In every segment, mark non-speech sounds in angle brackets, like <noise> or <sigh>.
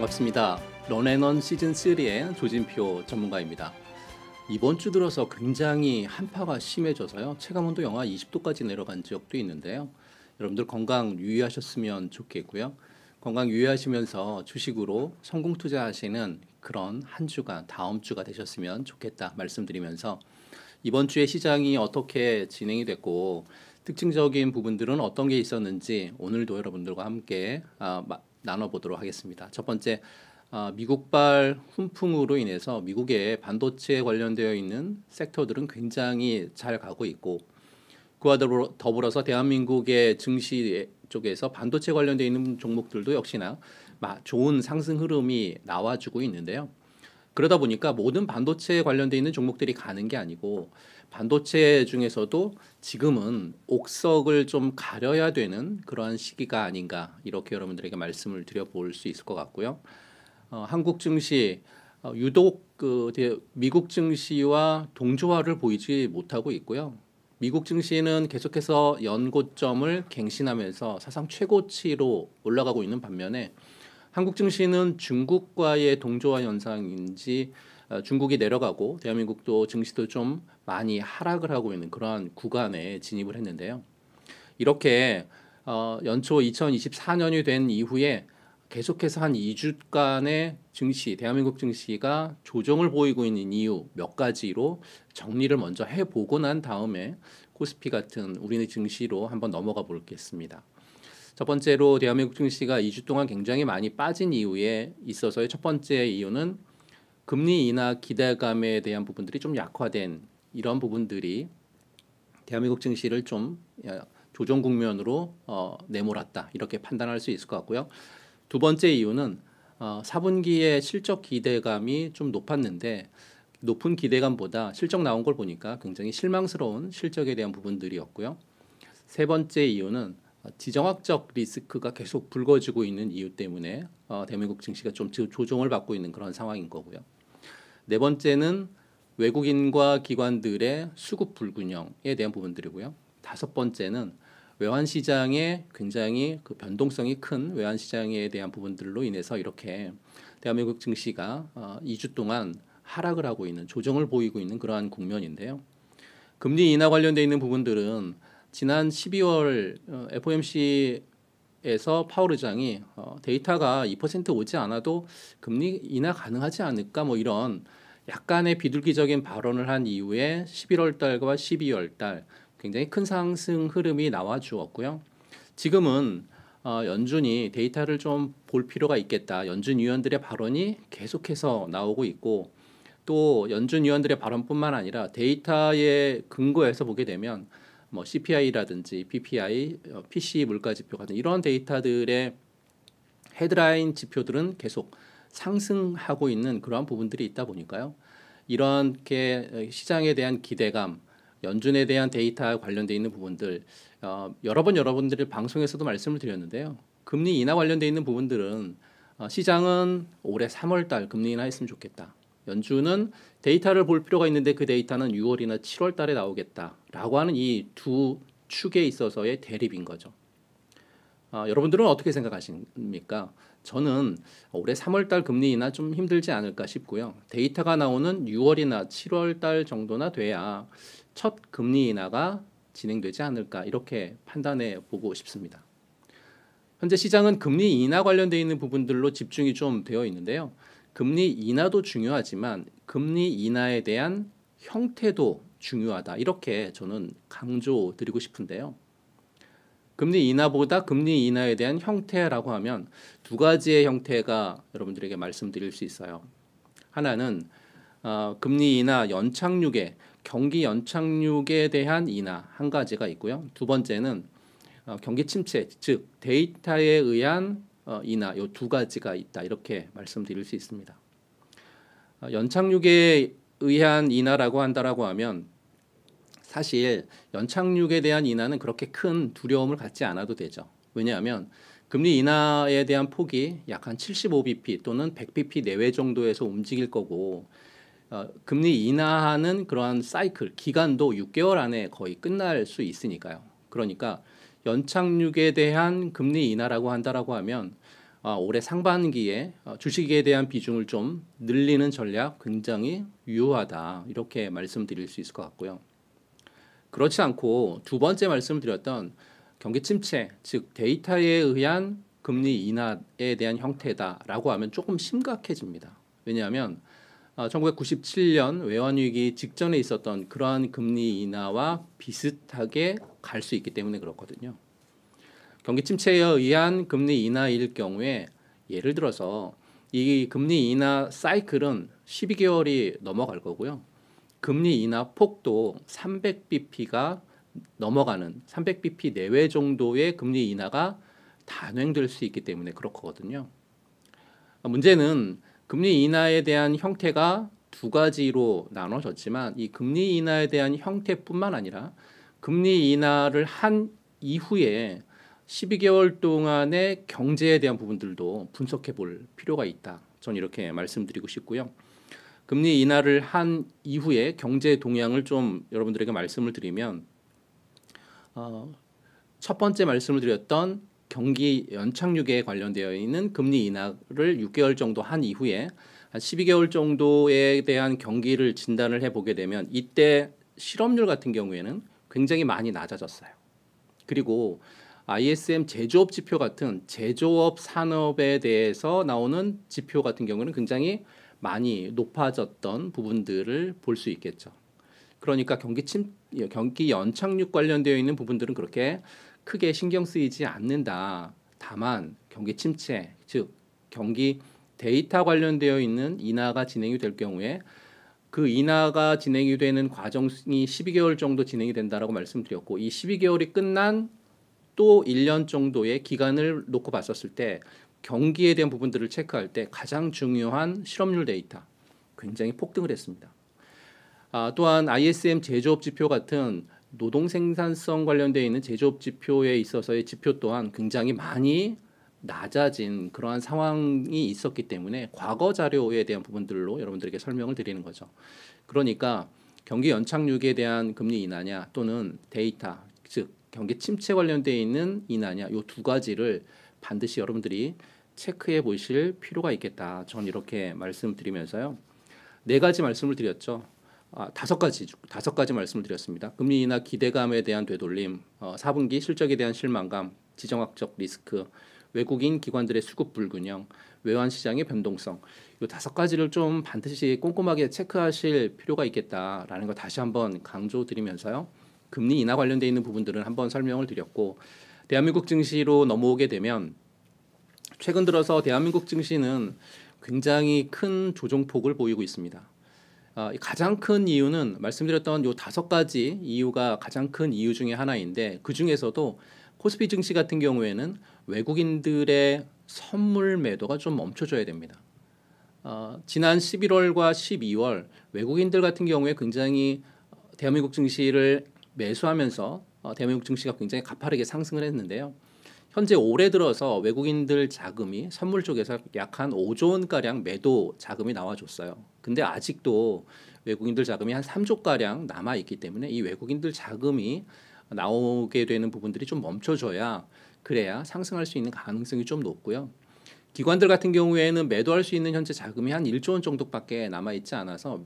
반갑습니다. 런앤원 시즌3의 조진표 전문가입니다. 이번 주 들어서 굉장히 한파가 심해져서요. 체감온도 영하 20도까지 내려간 지역도 있는데요. 여러분들 건강 유의하셨으면 좋겠고요. 건강 유의하시면서 주식으로 성공 투자하시는 그런 한 주가 다음 주가 되셨으면 좋겠다 말씀드리면서 이번 주에 시장이 어떻게 진행이 됐고 특징적인 부분들은 어떤 게 있었는지 오늘도 여러분들과 함께 아, 나눠보도록 하겠습니다. 첫 번째, 어, 미국발 훈풍으로 인해서 미국의 반도체에 관련되어 있는 섹터들은 굉장히 잘 가고 있고 그와 더불어서 대한민국의 증시 쪽에서 반도체 관련되어 있는 종목들도 역시나 좋은 상승 흐름이 나와주고 있는데요. 그러다 보니까 모든 반도체에 관련되어 있는 종목들이 가는 게 아니고 반도체 중에서도 지금은 옥석을 좀 가려야 되는 그러한 시기가 아닌가 이렇게 여러분들에게 말씀을 드려볼 수 있을 것 같고요. 어, 한국 증시 어, 유독 그 미국 증시와 동조화를 보이지 못하고 있고요. 미국 증시는 계속해서 연고점을 갱신하면서 사상 최고치로 올라가고 있는 반면에 한국 증시는 중국과의 동조화 현상인지 어, 중국이 내려가고 대한민국도 증시도 좀 많이 하락을 하고 있는 그러한 구간에 진입을 했는데요. 이렇게 어, 연초 2024년이 된 이후에 계속해서 한 2주간의 증시, 대한민국 증시가 조정을 보이고 있는 이유 몇 가지로 정리를 먼저 해보고 난 다음에 코스피 같은 우리네 증시로 한번 넘어가 보겠습니다. 첫 번째로 대한민국 증시가 2주 동안 굉장히 많이 빠진 이유에 있어서의 첫 번째 이유는 금리 인하 기대감에 대한 부분들이 좀 약화된 이런 부분들이 대한민국 증시를 좀 조정 국면으로 어, 내몰았다 이렇게 판단할 수 있을 것 같고요. 두 번째 이유는 어, 4분기에 실적 기대감이 좀 높았는데 높은 기대감보다 실적 나온 걸 보니까 굉장히 실망스러운 실적에 대한 부분들이었고요. 세 번째 이유는 어, 지정학적 리스크가 계속 불거지고 있는 이유 때문에 어, 대한민국 증시가 좀 조정을 받고 있는 그런 상황인 거고요. 네 번째는 외국인과 기관들의 수급 불균형에 대한 부분들이고요. 다섯 번째는 외환 시장의 굉장히 그 변동성이 큰 외환 시장에 대한 부분들로 인해서 이렇게 대한민국 증시가 2주 어, 동안 하락을 하고 있는 조정을 보이고 있는 그러한 국면인데요. 금리 인하 관련돼 있는 부분들은 지난 12월 어, FOMC 에서 파월 의장이 어, 데이터가 2% 오지 않아도 금리 인하 가능하지 않을까 뭐 이런 약간의 비둘기적인 발언을 한 이후에 11월 달과 12월 달 굉장히 큰 상승 흐름이 나와 주었고요. 지금은 어, 연준이 데이터를 좀 볼 필요가 있겠다. 연준 위원들의 발언이 계속해서 나오고 있고 또 연준 위원들의 발언뿐만 아니라 데이터의 근거에서 보게 되면 뭐 CPI라든지 PPI, 어, PC 물가 지표 같은 이런 데이터들의 헤드라인 지표들은 계속 상승하고 있는 그러한 부분들이 있다 보니까요. 이렇게 어, 시장에 대한 기대감, 연준에 대한 데이터 관련돼 있는 부분들 어, 여러 번 여러분들이 방송에서도 말씀을 드렸는데요. 금리 인하 관련돼 있는 부분들은 어, 시장은 올해 3월 달 금리 인하했으면 좋겠다. 연준은 데이터를 볼 필요가 있는데 그 데이터는 6월이나 7월 달에 나오겠다라고 하는 이 두 축에 있어서의 대립인 거죠. 아, 여러분들은 어떻게 생각하십니까? 저는 올해 3월 달 금리나 좀 힘들지 않을까 싶고요. 데이터가 나오는 6월이나 7월 달 정도나 돼야 첫 금리 인하가 진행되지 않을까 이렇게 판단해 보고 싶습니다. 현재 시장은 금리 인하 관련되어 있는 부분들로 집중이 좀 되어 있는데요. 금리 인하도 중요하지만 금리 인하에 대한 형태도 중요하다. 이렇게 저는 강조드리고 싶은데요. 금리 인하보다 금리 인하에 대한 형태라고 하면 두 가지의 형태가 여러분들에게 말씀드릴 수 있어요. 하나는 어, 금리 인하 연착륙에 경기 연착륙에 대한 인하 한 가지가 있고요. 두 번째는 어, 경기 침체 즉 데이터에 의한 어, 이나 요 두 가지가 있다 이렇게 말씀드릴 수 있습니다. 어, 연착륙에 의한 인하라고 한다라고 하면 사실 연착륙에 대한 이하는 그렇게 큰 두려움을 갖지 않아도 되죠. 왜냐하면 금리 인하에 대한 폭이 약한 75bp 또는 100bp 내외 정도에서 움직일 거고 어, 금리 인하하는 그러한 사이클 기간도 6개월 안에 거의 끝날 수 있으니까요. 그러니까 연착륙에 대한 금리 인하라고 한다라고 하면 어, 올해 상반기에 어, 주식에 대한 비중을 좀 늘리는 전략 굉장히 유효하다 이렇게 말씀드릴 수 있을 것 같고요. 그렇지 않고 두 번째 말씀드렸던 경기 침체 즉 데이터에 의한 금리 인하에 대한 형태다라고 하면 조금 심각해집니다. 왜냐하면 1997년 어, 외환위기 직전에 있었던 그러한 금리 인하와 비슷하게 갈 수 있기 때문에 그렇거든요. 경기 침체에 의한 금리 인하일 경우에 예를 들어서 이 금리 인하 사이클은 12개월이 넘어갈 거고요. 금리 인하 폭도 300bp가 넘어가는 300bp 내외 정도의 금리 인하가 단행될 수 있기 때문에 그렇거든요. 문제는 금리 인하에 대한 형태가 두 가지로 나눠졌지만 이 금리 인하에 대한 형태뿐만 아니라 금리 인하를 한 이후에 12개월 동안의 경제에 대한 부분들도 분석해 볼 필요가 있다. 전 이렇게 말씀드리고 싶고요. 금리 인하를 한 이후에 경제 동향을 좀 여러분들에게 말씀을 드리면 어, 첫 번째 말씀을 드렸던 경기 연착륙에 관련되어 있는 금리 인하를 6개월 정도 한 이후에 한 12개월 정도에 대한 경기를 진단을 해보게 되면 이때 실업률 같은 경우에는 굉장히 많이 낮아졌어요. 그리고 ISM 제조업 지표 같은 제조업 산업에 대해서 나오는 지표 같은 경우는 굉장히 많이 높아졌던 부분들을 볼 수 있겠죠. 그러니까 경기 침 경기 연착륙 관련되어 있는 부분들은 그렇게 크게 신경 쓰이지 않는다. 다만 경기 침체, 즉 경기 데이터 관련되어 있는 인하가 진행이 될 경우에 그 인하가 진행이 되는 과정이 12개월 정도 진행이 된다라고 말씀드렸고 이 12개월이 끝난 또 1년 정도의 기간을 놓고 봤었을 때 경기에 대한 부분들을 체크할 때 가장 중요한 실업률 데이터 굉장히 폭등을 했습니다. 아, 또한 ISM 제조업 지표 같은 노동 생산성 관련되어 있는 제조업 지표에 있어서의 지표 또한 굉장히 많이 낮아진 그러한 상황이 있었기 때문에 과거 자료에 대한 부분들로 여러분들에게 설명을 드리는 거죠. 그러니까 경기 연착륙에 대한 금리 인하냐 또는 데이터 즉 경기 침체 관련돼 있는 이나냐 이 두 가지를 반드시 여러분들이 체크해 보실 필요가 있겠다. 전 이렇게 말씀드리면서요. 네 가지 말씀을 드렸죠. 아, 다섯 가지 다섯 가지 말씀을 드렸습니다. 금리 인하 기대감에 대한 되돌림, 어, 4분기 실적에 대한 실망감, 지정학적 리스크, 외국인 기관들의 수급 불균형, 외환 시장의 변동성. 이 다섯 가지를 좀 반드시 꼼꼼하게 체크하실 필요가 있겠다라는 걸 다시 한번 강조드리면서요. 금리 인하 관련돼 있는 부분들은 한번 설명을 드렸고 대한민국 증시로 넘어오게 되면 최근 들어서 대한민국 증시는 굉장히 큰 조정폭을 보이고 있습니다. 아, 가장 큰 이유는 말씀드렸던 요 다섯 가지 이유가 가장 큰 이유 중에 하나인데 그 중에서도 코스피 증시 같은 경우에는 외국인들의 선물 매도가 좀 멈춰줘야 됩니다. 어, 지난 11월과 12월 외국인들 같은 경우에 굉장히 대한민국 증시를 매수하면서 어, 대한민국 증시가 굉장히 가파르게 상승을 했는데요. 현재 올해 들어서 외국인들 자금이 선물 쪽에서 약 한 5조 원가량 매도 자금이 나와줬어요. 근데 아직도 외국인들 자금이 한 3조가량 남아있기 때문에 이 외국인들 자금이 나오게 되는 부분들이 좀 멈춰줘야 그래야 상승할 수 있는 가능성이 좀 높고요. 기관들 같은 경우에는 매도할 수 있는 현재 자금이 한 1조 원 정도밖에 남아 있지 않아서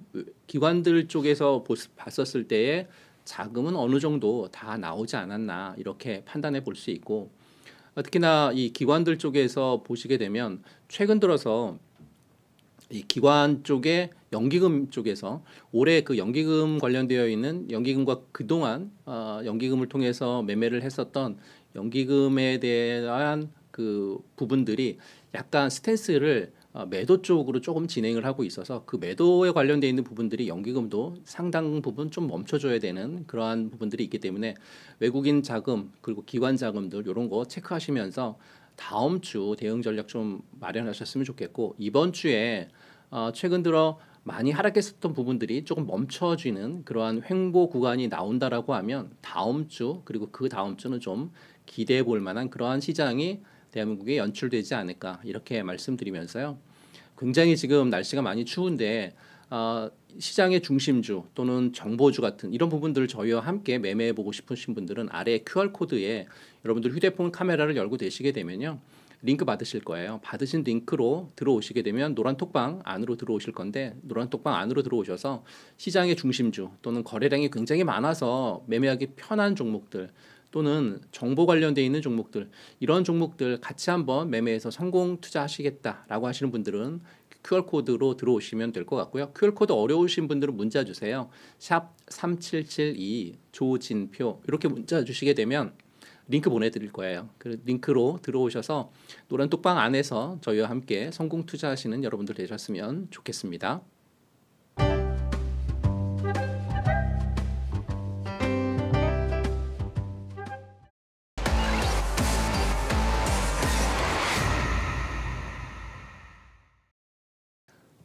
기관들 쪽에서 봤었을 때에 자금은 어느 정도 다 나오지 않았나 이렇게 판단해 볼 수 있고 어, 특히나 이 기관들 쪽에서 보시게 되면 최근 들어서 이 기관 쪽에 연기금 쪽에서 올해 그 연기금 관련되어 있는 연기금과 그동안 어, 연기금을 통해서 매매를 했었던 연기금에 대한 그 부분들이 약간 스탠스를 어, 매도 쪽으로 조금 진행을 하고 있어서 그 매도에 관련되어 있는 부분들이 연기금도 상당 부분 좀 멈춰줘야 되는 그러한 부분들이 있기 때문에 외국인 자금 그리고 기관 자금들 이런 거 체크하시면서 다음 주 대응 전략 좀 마련하셨으면 좋겠고 이번 주에 어, 최근 들어 많이 하락했었던 부분들이 조금 멈춰지는 그러한 횡보 구간이 나온다라고 하면 다음 주 그리고 그 다음 주는 좀 기대해 볼 만한 그러한 시장이 대한민국에 연출되지 않을까 이렇게 말씀드리면서요. 굉장히 지금 날씨가 많이 추운데 어, 시장의 중심주 또는 정보주 같은 이런 부분들을 저희와 함께 매매해 보고 싶으신 분들은 아래 QR 코드에 여러분들 휴대폰 카메라를 열고 되시게 되면요. 링크 받으실 거예요. 받으신 링크로 들어오시게 되면 노란 톡방 안으로 들어오실 건데 노란 톡방 안으로 들어오셔서 시장의 중심주 또는 거래량이 굉장히 많아서 매매하기 편한 종목들 또는 정보 관련되어 있는 종목들 이런 종목들 같이 한번 매매해서 성공 투자하시겠다라고 하시는 분들은 QR 코드로 들어오시면 될 것 같고요. QR 코드 어려우신 분들은 문자 주세요. 샵 3772 조진표 이렇게 문자 주시게 되면 링크 보내드릴 거예요. 그 링크로 들어오셔서 노란 뚝방 안에서 저희와 함께 성공 투자하시는 여러분들 되셨으면 좋겠습니다.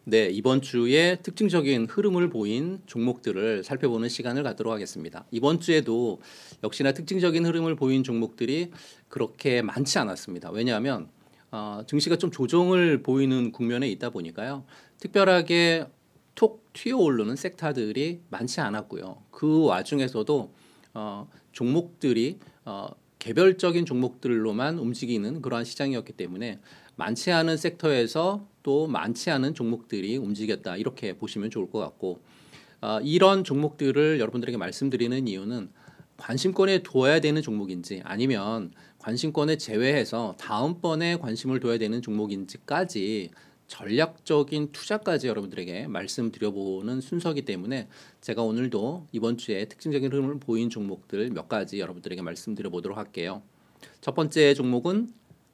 네, 이번 주에 특징적인 흐름을 보인 종목들을 살펴보는 시간을 갖도록 하겠습니다. 이번 주에도 역시나 특징적인 흐름을 보인 종목들이 그렇게 많지 않았습니다. 왜냐하면 어, 증시가 좀 조정을 보이는 국면에 있다 보니까요. 특별하게 톡 튀어 오르는 섹터들이 많지 않았고요. 그 와중에서도 어, 종목들이 어, 개별적인 종목들로만 움직이는 그러한 시장이었기 때문에 많지 않은 섹터에서 또 많지 않은 종목들이 움직였다 이렇게 보시면 좋을 것 같고 어, 이런 종목들을 여러분들에게 말씀드리는 이유는 관심권에 둬야 되는 종목인지 아니면 관심권에 제외해서 다음번에 관심을 둬야 되는 종목인지까지 전략적인 투자까지 여러분들에게 말씀드려보는 순서기 때문에 제가 오늘도 이번 주에 특징적인 흐름을 보인 종목들 몇 가지 여러분들에게 말씀드려보도록 할게요. 첫 번째 종목은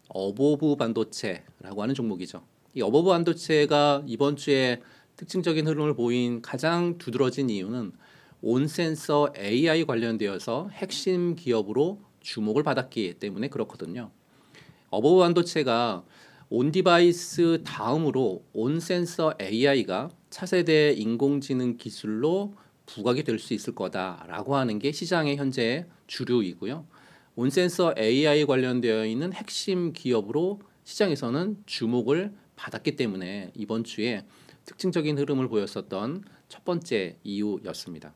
어보브 반도체라고 하는 종목이죠. 이 어버브 반도체가 이번 주에 특징적인 흐름을 보인 가장 두드러진 이유는 온센서 AI 관련되어서 핵심 기업으로 주목을 받았기 때문에 그렇거든요. 어버브 반도체가 온 디바이스 다음으로 온센서 AI가 차세대 인공지능 기술로 부각이 될 수 있을 거다라고 하는 게 시장의 현재 주류이고요. 온센서 AI 관련되어 있는 핵심 기업으로 시장에서는 주목을 받았기 때문에 이번 주에 특징적인 흐름을 보였었던 첫 번째 이유였습니다.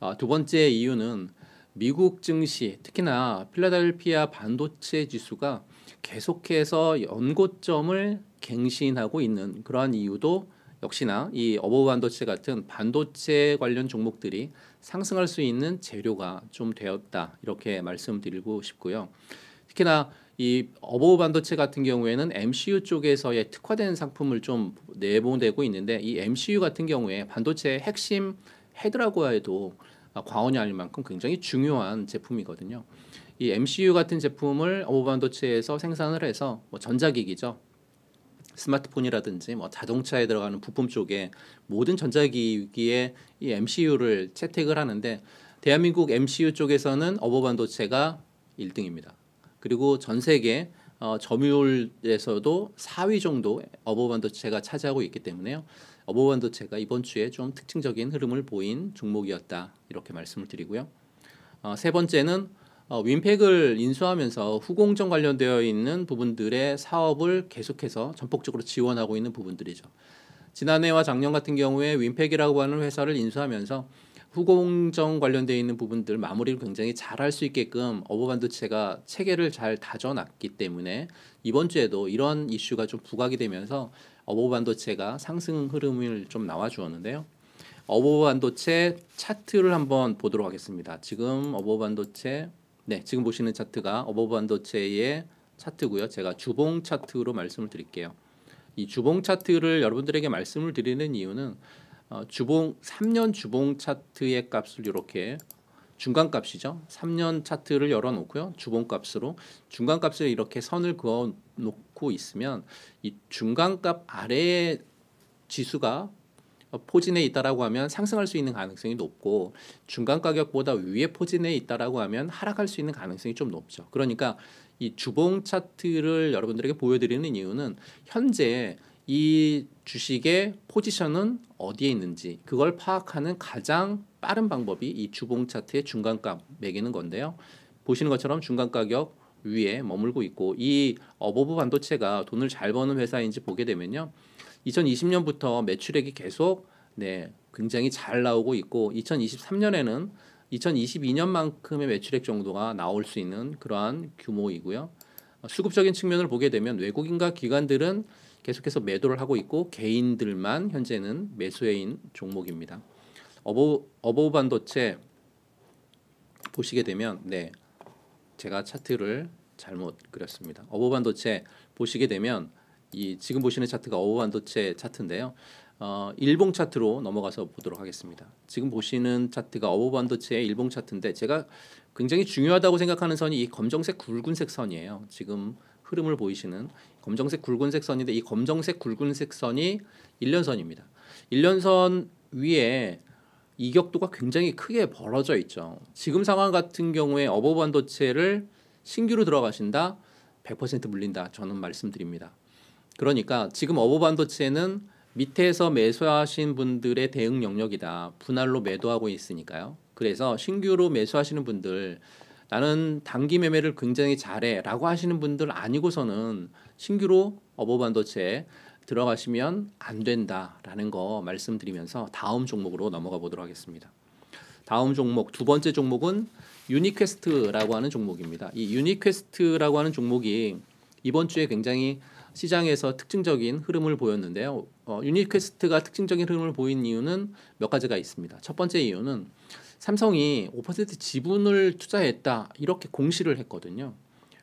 어, 두 번째 이유는 미국 증시 특히나 필라델피아 반도체 지수가 계속해서 연고점을 갱신하고 있는 그러한 이유도 역시나 이 어버브 반도체 같은 반도체 관련 종목들이 상승할 수 있는 재료가 좀 되었다 이렇게 말씀드리고 싶고요. 특히나 이 어버브 반도체 같은 경우에는 MCU 쪽에서의 특화된 상품을 좀 내보내고 있는데 이 MCU 같은 경우에 반도체의 핵심 헤드라고 해도 과언이 아닐 만큼 굉장히 중요한 제품이거든요. 이 MCU 같은 제품을 어버브 반도체에서 생산을 해서 뭐 전자기기죠. 스마트폰이라든지 뭐 자동차에 들어가는 부품 쪽에 모든 전자기기에 이 MCU를 채택을 하는데 대한민국 MCU 쪽에서는 어버반도체가 1등입니다. 그리고 전 세계 어, 점유율에서도 4위 정도 어버반도체가 차지하고 있기 때문에요. 어버반도체가 이번 주에 좀 특징적인 흐름을 보인 종목이었다 이렇게 말씀을 드리고요. 어, 세 번째는 어, 윈팩을 인수하면서 후공정 관련되어 있는 부분들의 사업을 계속해서 전폭적으로 지원하고 있는 부분들이죠. 지난해와 작년 같은 경우에 윈팩이라고 하는 회사를 인수하면서 후공정 관련되어 있는 부분들 마무리를 굉장히 잘 할 수 있게끔 어버반도체가 체계를 잘 다져놨기 때문에 이번 주에도 이런 이슈가 좀 부각이 되면서 어버반도체가 상승 흐름을 좀 나와주었는데요. 어버반도체 차트를 한번 보도록 하겠습니다. 지금 어버반도체 네 지금 보시는 차트가 어버반도체의 차트고요. 제가 주봉 차트로 말씀을 드릴게요. 이 주봉 차트를 여러분들에게 말씀을 드리는 이유는 어, 주봉 3년 주봉 차트의 값을 이렇게 중간 값이죠. 3년 차트를 열어 놓고요. 주봉 값으로 중간 값을 이렇게 선을 그어 놓고 있으면 이 중간 값 아래에 지수가 어, 포진에 있다라고 하면 상승할 수 있는 가능성이 높고 중간 가격보다 위에 포진에 있다라고 하면 하락할 수 있는 가능성이 좀 높죠. 그러니까 이 주봉 차트를 여러분들에게 보여드리는 이유는 현재 이 주식의 포지션은 어디에 있는지 그걸 파악하는 가장 빠른 방법이 이 주봉 차트의 중간값 매기는 건데요. 보시는 것처럼 중간 가격 위에 머물고 있고 이 어버브 반도체가 돈을 잘 버는 회사인지 보게 되면요. 2020년부터 매출액이 계속 네, 굉장히 잘 나오고 있고 2023년에는 2022년만큼의 매출액 정도가 나올 수 있는 그러한 규모이고요. 어, 수급적인 측면을 보게 되면 외국인과 기관들은 계속해서 매도를 하고 있고 개인들만 현재는 매수해인 종목입니다. 어버 어버 반도체 보시게 되면 네 제가 차트를 잘못 그렸습니다. 어버 반도체 보시게 되면 이 지금 보시는 차트가 어버 반도체 차트인데요. 어, 일봉 차트로 넘어가서 보도록 하겠습니다. 지금 보시는 차트가 어버 반도체의 일봉 차트인데 제가 굉장히 중요하다고 생각하는 선이 이 검정색 굵은색 선이에요. 지금 흐름을 보이시는 검정색 굵은색 선인데 이 검정색 굵은색 선이 일련선입니다. 일련선 위에 이격도가 굉장히 크게 벌어져 있죠. 지금 상황 같은 경우에 어버반도체를 신규로 들어가신다 100% 물린다 저는 말씀드립니다. 그러니까 지금 어버반도체는 밑에서 매수하신 분들의 대응 영역이다. 분할로 매도하고 있으니까요. 그래서 신규로 매수하시는 분들 나는 단기 매매를 굉장히 잘해라고 하시는 분들 아니고서는 신규로 어버반도체에 들어가시면 안 된다라는 거 말씀드리면서 다음 종목으로 넘어가 보도록 하겠습니다. 다음 종목 두 번째 종목은 유니퀘스트라고 하는 종목입니다. 이 유니퀘스트라고 하는 종목이 이번 주에 굉장히 시장에서 특징적인 흐름을 보였는데요. 어, 유니퀘스트가 특징적인 흐름을 보인 이유는 몇 가지가 있습니다. 첫 번째 이유는 삼성이 5% 지분을 투자했다 이렇게 공시를 했거든요.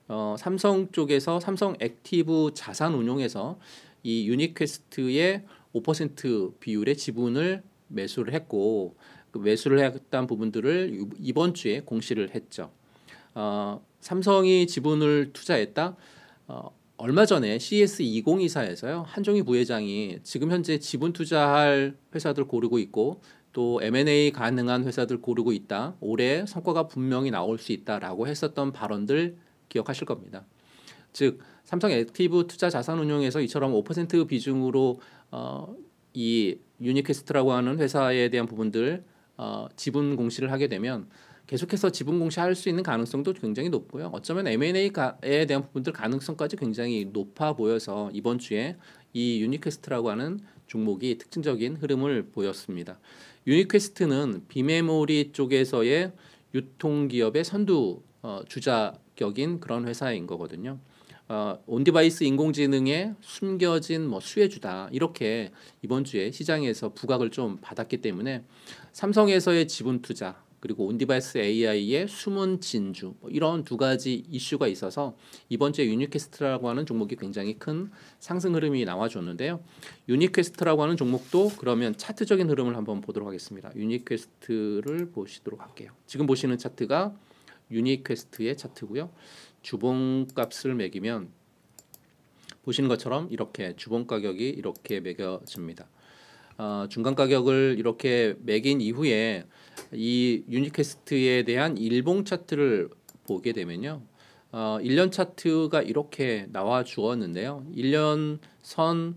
어, 삼성 쪽에서 삼성 액티브 자산 운용에서 이 유니퀘스트의 5% 비율의 지분을 매수를 했고 그 매수를 했던 부분들을 이번 주에 공시를 했죠. 어, 삼성이 지분을 투자했다. 어, 얼마 전에 CS 2024에서요 한종희 부회장이 지금 현재 지분 투자할 회사들 고르고 있고 또 M&A 가능한 회사들 고르고 있다. 올해 성과가 분명히 나올 수 있다라고 했었던 발언들 기억하실 겁니다. 즉 삼성 액티브 투자 자산 운용에서 이처럼 5% 비중으로 어, 이 유니퀘스트라고 하는 회사에 대한 부분들 어, 지분 공시를 하게 되면 계속해서 지분 공시할 수 있는 가능성도 굉장히 높고요. 어쩌면 M&A에 대한 부분들 가능성까지 굉장히 높아 보여서 이번 주에 이 유니퀘스트라고 하는 종목이 특징적인 흐름을 보였습니다. 유니퀘스트는 비메모리 쪽에서의 유통기업의 선두 어, 주자격인 그런 회사인 거거든요. 어, 온디바이스 인공지능의 숨겨진 뭐 수혜주다 이렇게 이번 주에 시장에서 부각을 좀 받았기 때문에 삼성에서의 지분 투자 그리고 온디바이스 AI의 숨은 진주 뭐 이런 두 가지 이슈가 있어서 이번 주에 유니퀘스트라고 하는 종목이 굉장히 큰 상승 흐름이 나와줬는데요. 유니퀘스트라고 하는 종목도 그러면 차트적인 흐름을 한번 보도록 하겠습니다. 유니퀘스트를 보시도록 할게요. 지금 보시는 차트가 유니퀘스트의 차트고요. 주봉값을 매기면 보시는 것처럼 이렇게 주봉 가격이 이렇게 매겨집니다. 어, 중간 가격을 이렇게 매긴 이후에 이 유니캐스트에 대한 일봉 차트를 보게 되면요. 어, 1년 차트가 이렇게 나와 주었는데요. 1년 선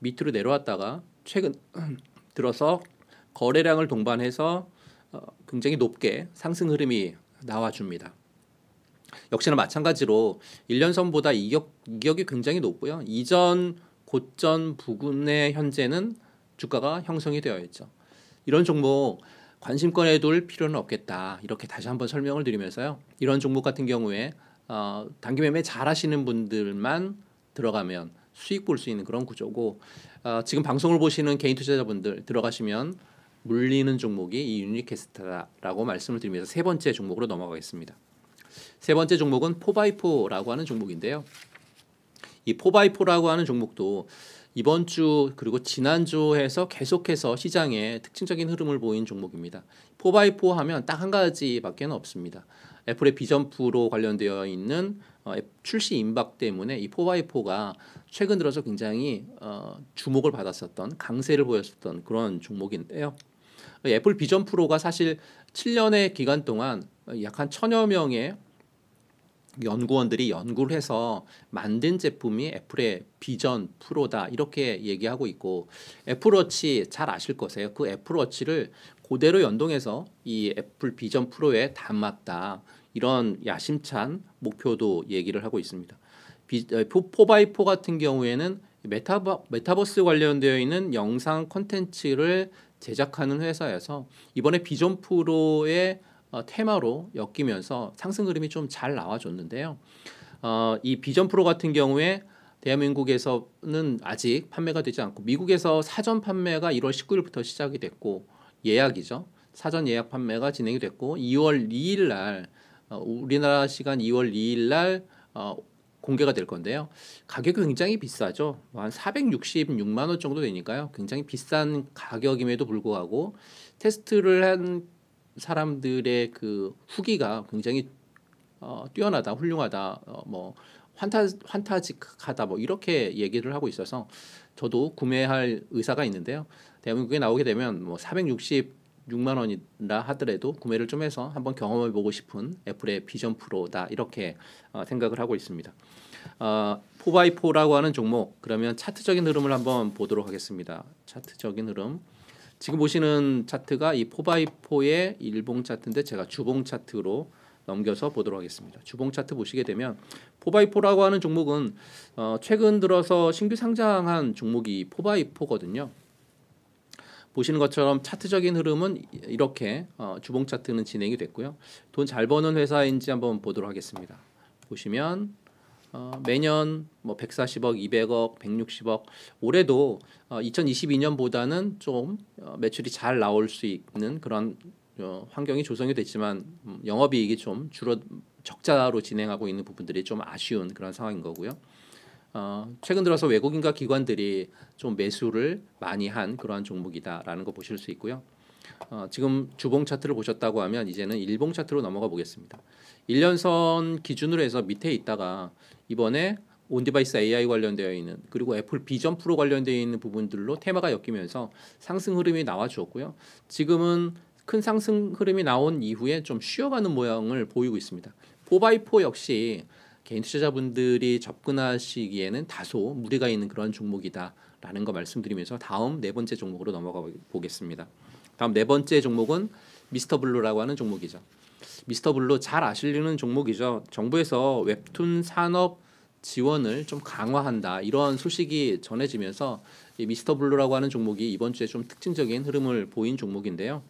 밑으로 내려왔다가 최근 <clears throat> 들어서 거래량을 동반해서 어, 굉장히 높게 상승 흐름이 나와 줍니다. 역시나 마찬가지로 1년 선보다 이격, 이격이 굉장히 높고요. 이전 고점 부근의 현재는 주가가 형성이 되어 있죠. 이런 종목 관심권에 둘 필요는 없겠다. 이렇게 다시 한번 설명을 드리면서요. 이런 종목 같은 경우에 어, 단기 매매 잘 하시는 분들만 들어가면 수익 볼 수 있는 그런 구조고 어, 지금 방송을 보시는 개인 투자자분들 들어가시면 물리는 종목이 이 유니캐스트라고 말씀을 드리면서 세 번째 종목으로 넘어가겠습니다. 세 번째 종목은 포바이포라고 하는 종목인데요. 이바이포라고 하는 종목도 이번 주 그리고 지난주에서 계속해서 시장에 특징적인 흐름을 보인 종목입니다. 4x4 하면 딱 한 가지밖에 없습니다. 애플의 비전 프로 관련되어 있는 어, 출시 임박 때문에 이 4x4가 최근 들어서 굉장히 어, 주목을 받았었던 강세를 보였었던 그런 종목인데요. 애플 비전 프로가 사실 7년의 기간 동안 어, 약한 천여 명의 연구원들이 연구를 해서 만든 제품이 애플의 비전 프로다 이렇게 얘기하고 있고 애플워치 잘 아실 거세요. 그 애플워치를 그대로 연동해서 이 애플 비전 프로에 담았다 이런 야심찬 목표도 얘기를 하고 있습니다. 비, 어, 바이4 같은 경우에는 메타버, 메타버스 관련되어 있는 영상 콘텐츠를 제작하는 회사에서 이번에 비전 프로에 어, 테마로 엮이면서 상승 그림이 좀 잘 나와줬는데요. 어, 이 비전 프로 같은 경우에 대한민국에서는 아직 판매가 되지 않고 미국에서 사전 판매가 1월 19일부터 시작이 됐고 예약이죠. 사전 예약 판매가 진행이 됐고 2월 2일 날 어, 우리나라 시간 2월 2일 날 어, 공개가 될 건데요. 가격이 굉장히 비싸죠. 한 466만 원 정도 되니까요. 굉장히 비싼 가격임에도 불구하고 테스트를 한 사람들의 그 후기가 굉장히 어, 뛰어나다, 훌륭하다, 어, 뭐 환타 환타지하다 뭐 이렇게 얘기를 하고 있어서 저도 구매할 의사가 있는데요. 대한민국에 나오게 되면 뭐 466만 원이라 하더라도 구매를 좀 해서 한번 경험해 보고 싶은 애플의 비전 프로다 이렇게 어, 생각을 하고 있습니다. 어, 4x4라고 하는 종목 그러면 차트적인 흐름을 한번 보도록 하겠습니다. 차트적인 흐름. 지금 보시는 차트가 이바이포의 일봉 차트인데 제가 주봉 차트로 넘겨서 보도록 하겠습니다. 주봉 차트 보시게 되면 포바이포라고 하는 종목은 어, 최근 들어서 신규 상장한 종목이 포바이포거든요 보시는 것처럼 차트적인 흐름은 이렇게 어, 주봉 차트는 진행이 됐고요. 돈 잘 버는 회사인지 한번 보도록 하겠습니다. 보시면 어, 매년 뭐 140억, 200억, 160억 올해도 어, 2022년보다는 좀 어, 매출이 잘 나올 수 있는 그런 어, 환경이 조성이 됐지만 음, 영업이익이 좀 줄어 적자로 진행하고 있는 부분들이 좀 아쉬운 그런 상황인 거고요. 어, 최근 들어서 외국인과 기관들이 좀 매수를 많이 한 그러한 종목이다라는 거 보실 수 있고요. 어, 지금 주봉 차트를 보셨다고 하면 이제는 일봉 차트로 넘어가 보겠습니다. 1년선 기준으로 해서 밑에 있다가 이번에 온디바이스 AI 관련되어 있는 그리고 애플 비전 프로 관련되어 있는 부분들로 테마가 엮이면서 상승 흐름이 나와 주었고요. 지금은 큰 상승 흐름이 나온 이후에 좀 쉬어가는 모양을 보이고 있습니다. 4x4 역시 개인 투자자분들이 접근하시기에는 다소 무리가 있는 그런 종목이다라는 거 말씀드리면서 다음 네 번째 종목으로 넘어가 보겠습니다. 다음 네 번째 종목은 미스터 블루라고 하는 종목이죠. 미스터 블루 잘 아시는 종목이죠. 정부에서 웹툰 산업 지원을 좀 강화한다 이런 소식이 전해지면서 미스터 블루라고 하는 종목이 이번 주에 좀 특징적인 흐름을 보인 종목인데요.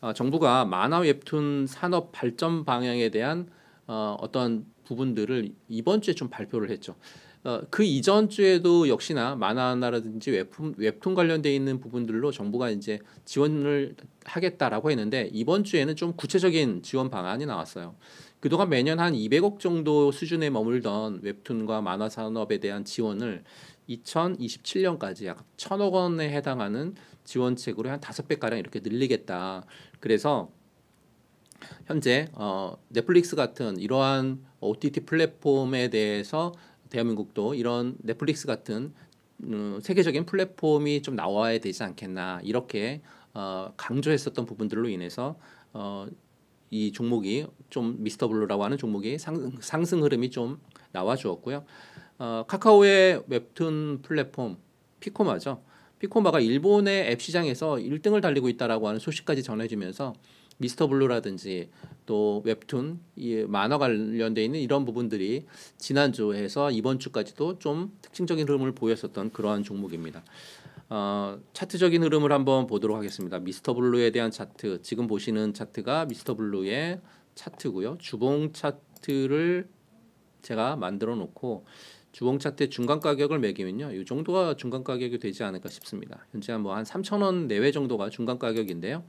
어, 정부가 만화 웹툰 산업 발전 방향에 대한 어, 어떤 부분들을 이번 주에 좀 발표를 했죠. 어, 그 이전 주에도 역시나 만화나라든지 웹툰, 웹툰 관련돼 있는 부분들로 정부가 이제 지원을 하겠다라고 했는데 이번 주에는 좀 구체적인 지원 방안이 나왔어요. 그동안 매년 한 200억 정도 수준에 머물던 웹툰과 만화 산업에 대한 지원을 2027년까지 약 1,000억 원에 해당하는 지원책으로 한5배 가량 이렇게 늘리겠다. 그래서 현재 어, 넷플릭스 같은 이러한 OTT 어, 플랫폼에 대해서 대한민국도 이런 넷플릭스 같은 음, 세계적인 플랫폼이 좀 나와야 되지 않겠나 이렇게 어, 강조했었던 부분들로 인해서 어, 이 종목이 좀 미스터 블루라고 하는 종목이 상, 상승 흐름이 좀 나와 주었고요. 어, 카카오의 웹툰 플랫폼 피코마죠. 피코마가 일본의 앱 시장에서 1등을 달리고 있다라고 하는 소식까지 전해지면서 미스터 블루라든지 또 웹툰 이 만화 관련돼 있는 이런 부분들이 지난주에서 이번 주까지도 좀 특징적인 흐름을 보였었던 그러한 종목입니다. 어, 차트적인 흐름을 한번 보도록 하겠습니다. 미스터 블루에 대한 차트 지금 보시는 차트가 미스터 블루의 차트고요. 주봉 차트를 제가 만들어 놓고 주봉차 때 중간 가격을 매기면요. 이 정도가 중간 가격이 되지 않을까 싶습니다. 현재 뭐한 3,000원 내외 정도가 중간 가격인데요.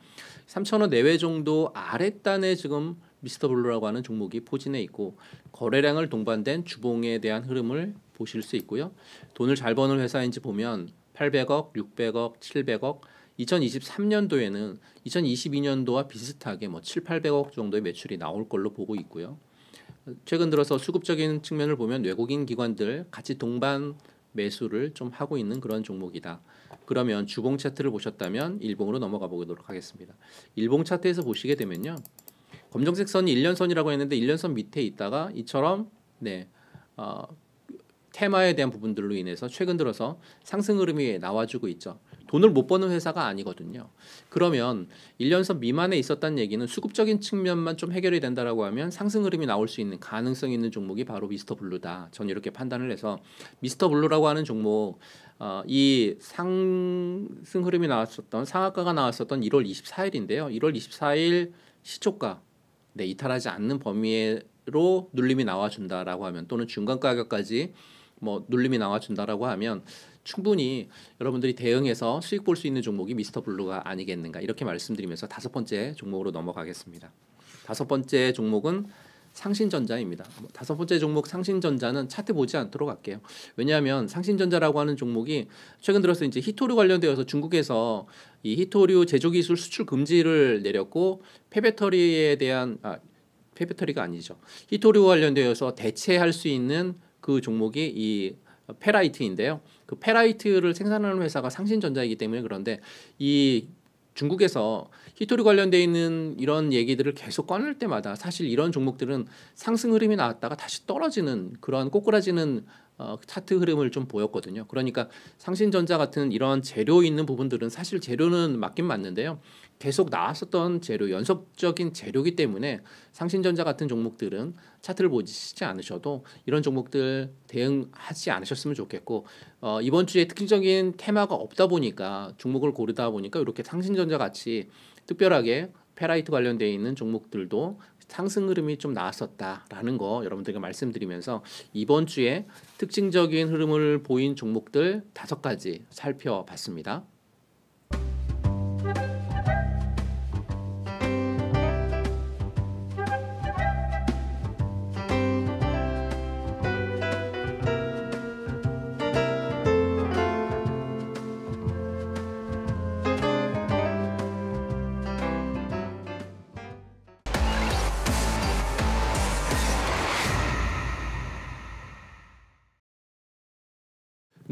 3,000원 내외 정도 아랫단에 지금 미스터 블루라고 하는 종목이 포진해 있고 거래량을 동반된 주봉에 대한 흐름을 보실 수 있고요. 돈을 잘 버는 회사인지 보면 800억, 600억, 700억 2023년도에는 2022년도와 비슷하게 뭐 7, 800억 정도의 매출이 나올 걸로 보고 있고요. 최근 들어서 수급적인 측면을 보면 외국인 기관들 같이 동반 매수를 좀 하고 있는 그런 종목이다. 그러면 주봉 차트를 보셨다면 일봉으로 넘어가 보도록 하겠습니다. 일봉 차트에서 보시게 되면요. 검정색 선이 1년선이라고 했는데 1년선 밑에 있다가 이처럼 네. 어, 테마에 대한 부분들로 인해서 최근 들어서 상승 흐름이 나와주고 있죠. 돈을 못 버는 회사가 아니거든요. 그러면 1년선 미만에 있었다는 얘기는 수급적인 측면만 좀 해결이 된다라고 하면 상승 흐름이 나올 수 있는 가능성이 있는 종목이 바로 미스터 블루다. 전 이렇게 판단을 해서 미스터 블루라고 하는 종목 어, 이 상승 흐름이 나왔었던 상하가가 나왔었던 1월 24일인데요. 1월 24일 시초가 네, 이탈하지 않는 범위로 눌림이 나와준다라고 하면 또는 중간 가격까지 뭐 눌림이 나와준다라고 하면 충분히 여러분들이 대응해서 수익 볼 수 있는 종목이 미스터 블루가 아니겠는가 이렇게 말씀드리면서 다섯 번째 종목으로 넘어가겠습니다. 다섯 번째 종목은 상신전자입니다. 뭐 다섯 번째 종목 상신전자는 차트 보지 않도록 할게요. 왜냐하면 상신전자라고 하는 종목이 최근 들어서 이제 히토류 관련되어서 중국에서 이 히토류 제조기술 수출 금지를 내렸고 폐배터리에 대한 아 폐배터리가 아니죠. 히토류 관련되어서 대체할 수 있는 그 종목이 이 페라이트인데요. 그 페라이트를 생산하는 회사가 상신전자이기 때문에 그런데 이 중국에서 히토리 관련돼 있는 이런 얘기들을 계속 꺼낼 때마다 사실 이런 종목들은 상승 흐름이 나왔다가 다시 떨어지는 그런 꼬꾸라지는 어, 차트 흐름을 좀 보였거든요. 그러니까 상신전자 같은 이런 재료 있는 부분들은 사실 재료는 맞긴 맞는데요. 계속 나왔었던 재료, 연속적인 재료기 이 때문에 상신전자 같은 종목들은 차트를 보시지 않으셔도 이런 종목들 대응하지 않으셨으면 좋겠고 어, 이번 주에 특징적인 테마가 없다 보니까 종목을 고르다 보니까 이렇게 상신전자 같이 특별하게 페라이트 관련되어 있는 종목들도 상승 흐름이 좀 나왔었다라는 거 여러분들에게 말씀드리면서 이번 주에 특징적인 흐름을 보인 종목들 다섯 가지 살펴봤습니다.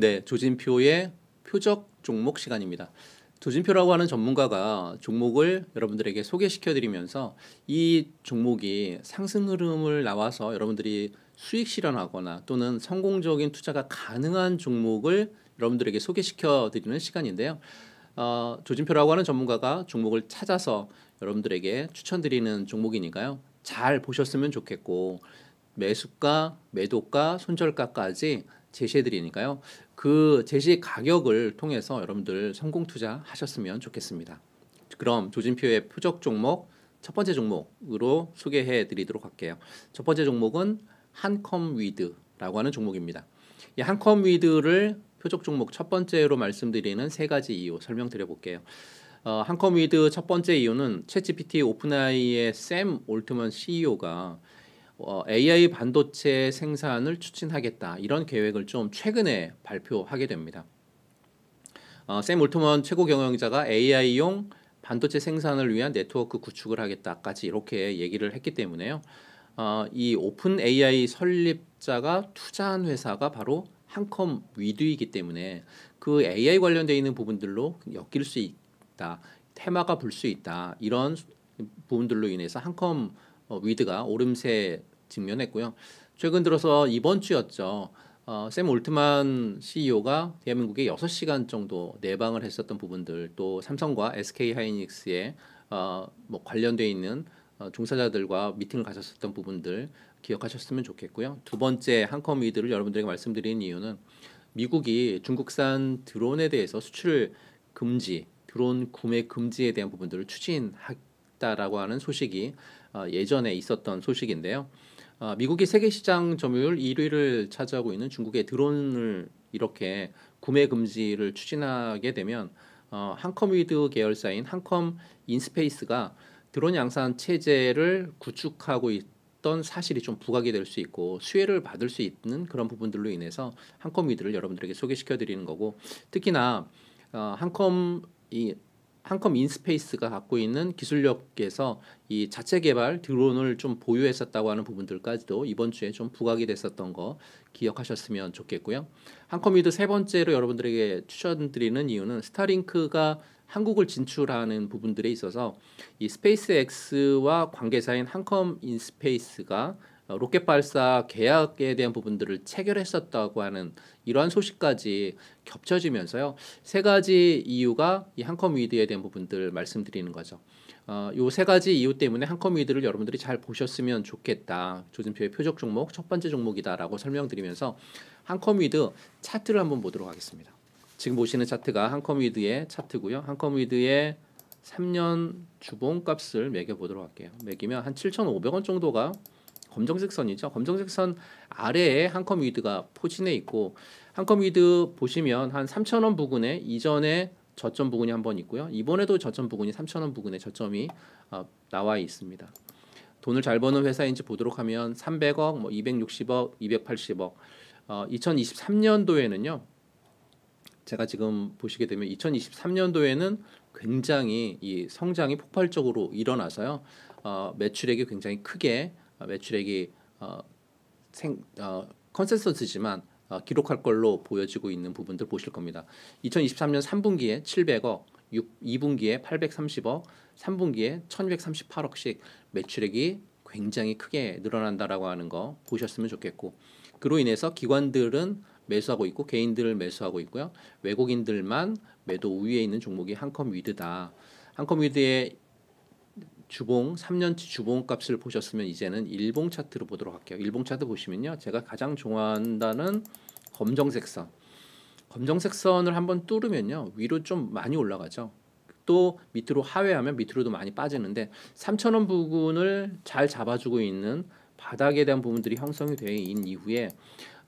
네, 조진표의 표적 종목 시간입니다. 조진표라고 하는 전문가가 종목을 여러분들에게 소개시켜 드리면서 이 종목이 상승 흐름을 나와서 여러분들이 수익 실현하거나 또는 성공적인 투자가 가능한 종목을 여러분들에게 소개시켜 드리는 시간인데요. 어, 조진표라고 하는 전문가가 종목을 찾아서 여러분들에게 추천드리는 종목이니까요. 잘 보셨으면 좋겠고 매수가, 매도가, 손절가까지 제시해 드리니까요. 그 제시 가격을 통해서 여러분들 성공 투자 하셨으면 좋겠습니다. 그럼 조진표의 표적 종목 첫 번째 종목으로 소개해 드리도록 할게요. 첫 번째 종목은 한컴위드라고 하는 종목입니다. 이 한컴위드를 표적 종목 첫 번째로 말씀드리는 세 가지 이유 설명드려 볼게요. 어, 한컴위드 첫 번째 이유는 챗GPT 오픈아이의샘 올트먼 CEO가 AI 어, 반도체 생산을 추진하겠다 이런 계획을 좀 최근에 발표하게 됩니다. 어, 샘 올트먼 최고 경영자가 AI용 반도체 생산을 위한 네트워크 구축을 하겠다까지 이렇게 얘기를 했기 때문에요. 어, 이 오픈 AI 설립자가 투자한 회사가 바로 한컴 위드이기 때문에 그 AI 관련되어 있는 부분들로 엮일 수 있다, 테마가 불수 있다 이런 부분들로 인해서 한컴 어, 위드가 오름세 직면했고요. 최근 들어서 이번 주였죠. 어, 샘 올트만 CEO가 대한민국에 6시간 정도 내방을 했었던 부분들 또 삼성과 SK 하이닉스에 어, 뭐관련되어 있는 어, 종사자들과 미팅을 가셨었던 부분들 기억하셨으면 좋겠고요. 두 번째 한컴 위드를 여러분들에게 말씀드리는 이유는 미국이 중국산 드론에 대해서 수출 금지, 드론 구매 금지에 대한 부분들을 추진하기 했다라고 하는 소식이 어, 예전에 있었던 소식인데요. 어, 미국이 세계 시장 점유율 1위를 차지하고 있는 중국의 드론을 이렇게 구매 금지를 추진하게 되면 어, 한컴위드 계열사인 한컴 인스페이스가 드론 양산 체제를 구축하고 있던 사실이 좀 부각이 될 수 있고 수혜를 받을 수 있는 그런 부분들로 인해서 한컴 위드를 여러분들에게 소개시켜 드리는 거고 특히나 한컴 이 한컴 인스페이스가 갖고 있는 기술력에서 이 자체 개발 드론을 좀 보유했었다고 하는 부분들까지도 이번 주에 좀 부각이 됐었던 거 기억하셨으면 좋겠고요. 한컴이드 세 번째로 여러분들에게 추천드리는 이유는 스타링크가 한국을 진출하는 부분들에 있어서 이 스페이스X와 관계사인 한컴 인스페이스가 어, 로켓 발사 계약에 대한 부분들을 체결했었다고 하는 이러한 소식까지 겹쳐지면서요. 세 가지 이유가 이 한컴위드에 대한 부분들 말씀드리는 거죠. 어, 요세 가지 이유 때문에 한컴위드를 여러분들이 잘 보셨으면 좋겠다. 조진표의 표적 종목 첫 번째 종목이다라고 설명드리면서 한컴위드 차트를 한번 보도록 하겠습니다. 지금 보시는 차트가 한컴위드의 차트고요. 한컴위드의 3년 주봉값을 매겨 보도록 할게요. 매기면 한 7,500원 정도가 검정색 선이죠. 검정색 선 아래에 한컴위드가 포진해 있고 한컴위드 보시면 한 3,000원 부근에 이전에 저점 부근이 한번 있고요. 이번에도 저점 부근이 3,000원 부근에 저점이 어, 나와 있습니다. 돈을 잘 버는 회사인지 보도록 하면 300억, 뭐 260억, 280억. 어, 2023년도에는요. 제가 지금 보시게 되면 2023년도에는 굉장히 이 성장이 폭발적으로 일어나서요. 어, 매출액이 굉장히 크게 어, 매출액이 어, 생, 어, 컨센서스지만 어, 기록할 걸로 보여지고 있는 부분들 보실 겁니다. 2023년 3분기에 700억, 6, 2분기에 830억, 3분기에 1,238억씩 매출액이 굉장히 크게 늘어난다라고 하는 거 보셨으면 좋겠고 그로 인해서 기관들은 매수하고 있고 개인들을 매수하고 있고요 외국인들만 매도 우위에 있는 종목이 한컴 위드다 한컴 위드의 주봉 3년치 주봉 값을 보셨으면 이제는 일봉 차트로 보도록 할게요. 일봉 차트 보시면요. 제가 가장 좋아한다는 검정색 선. 검정색 선을 한번 뚫으면요. 위로 좀 많이 올라가죠. 또 밑으로 하회하면 밑으로도 많이 빠지는데 3,000원 부근을 잘 잡아주고 있는 바닥에 대한 부분들이 형성이 되어 있는 이후에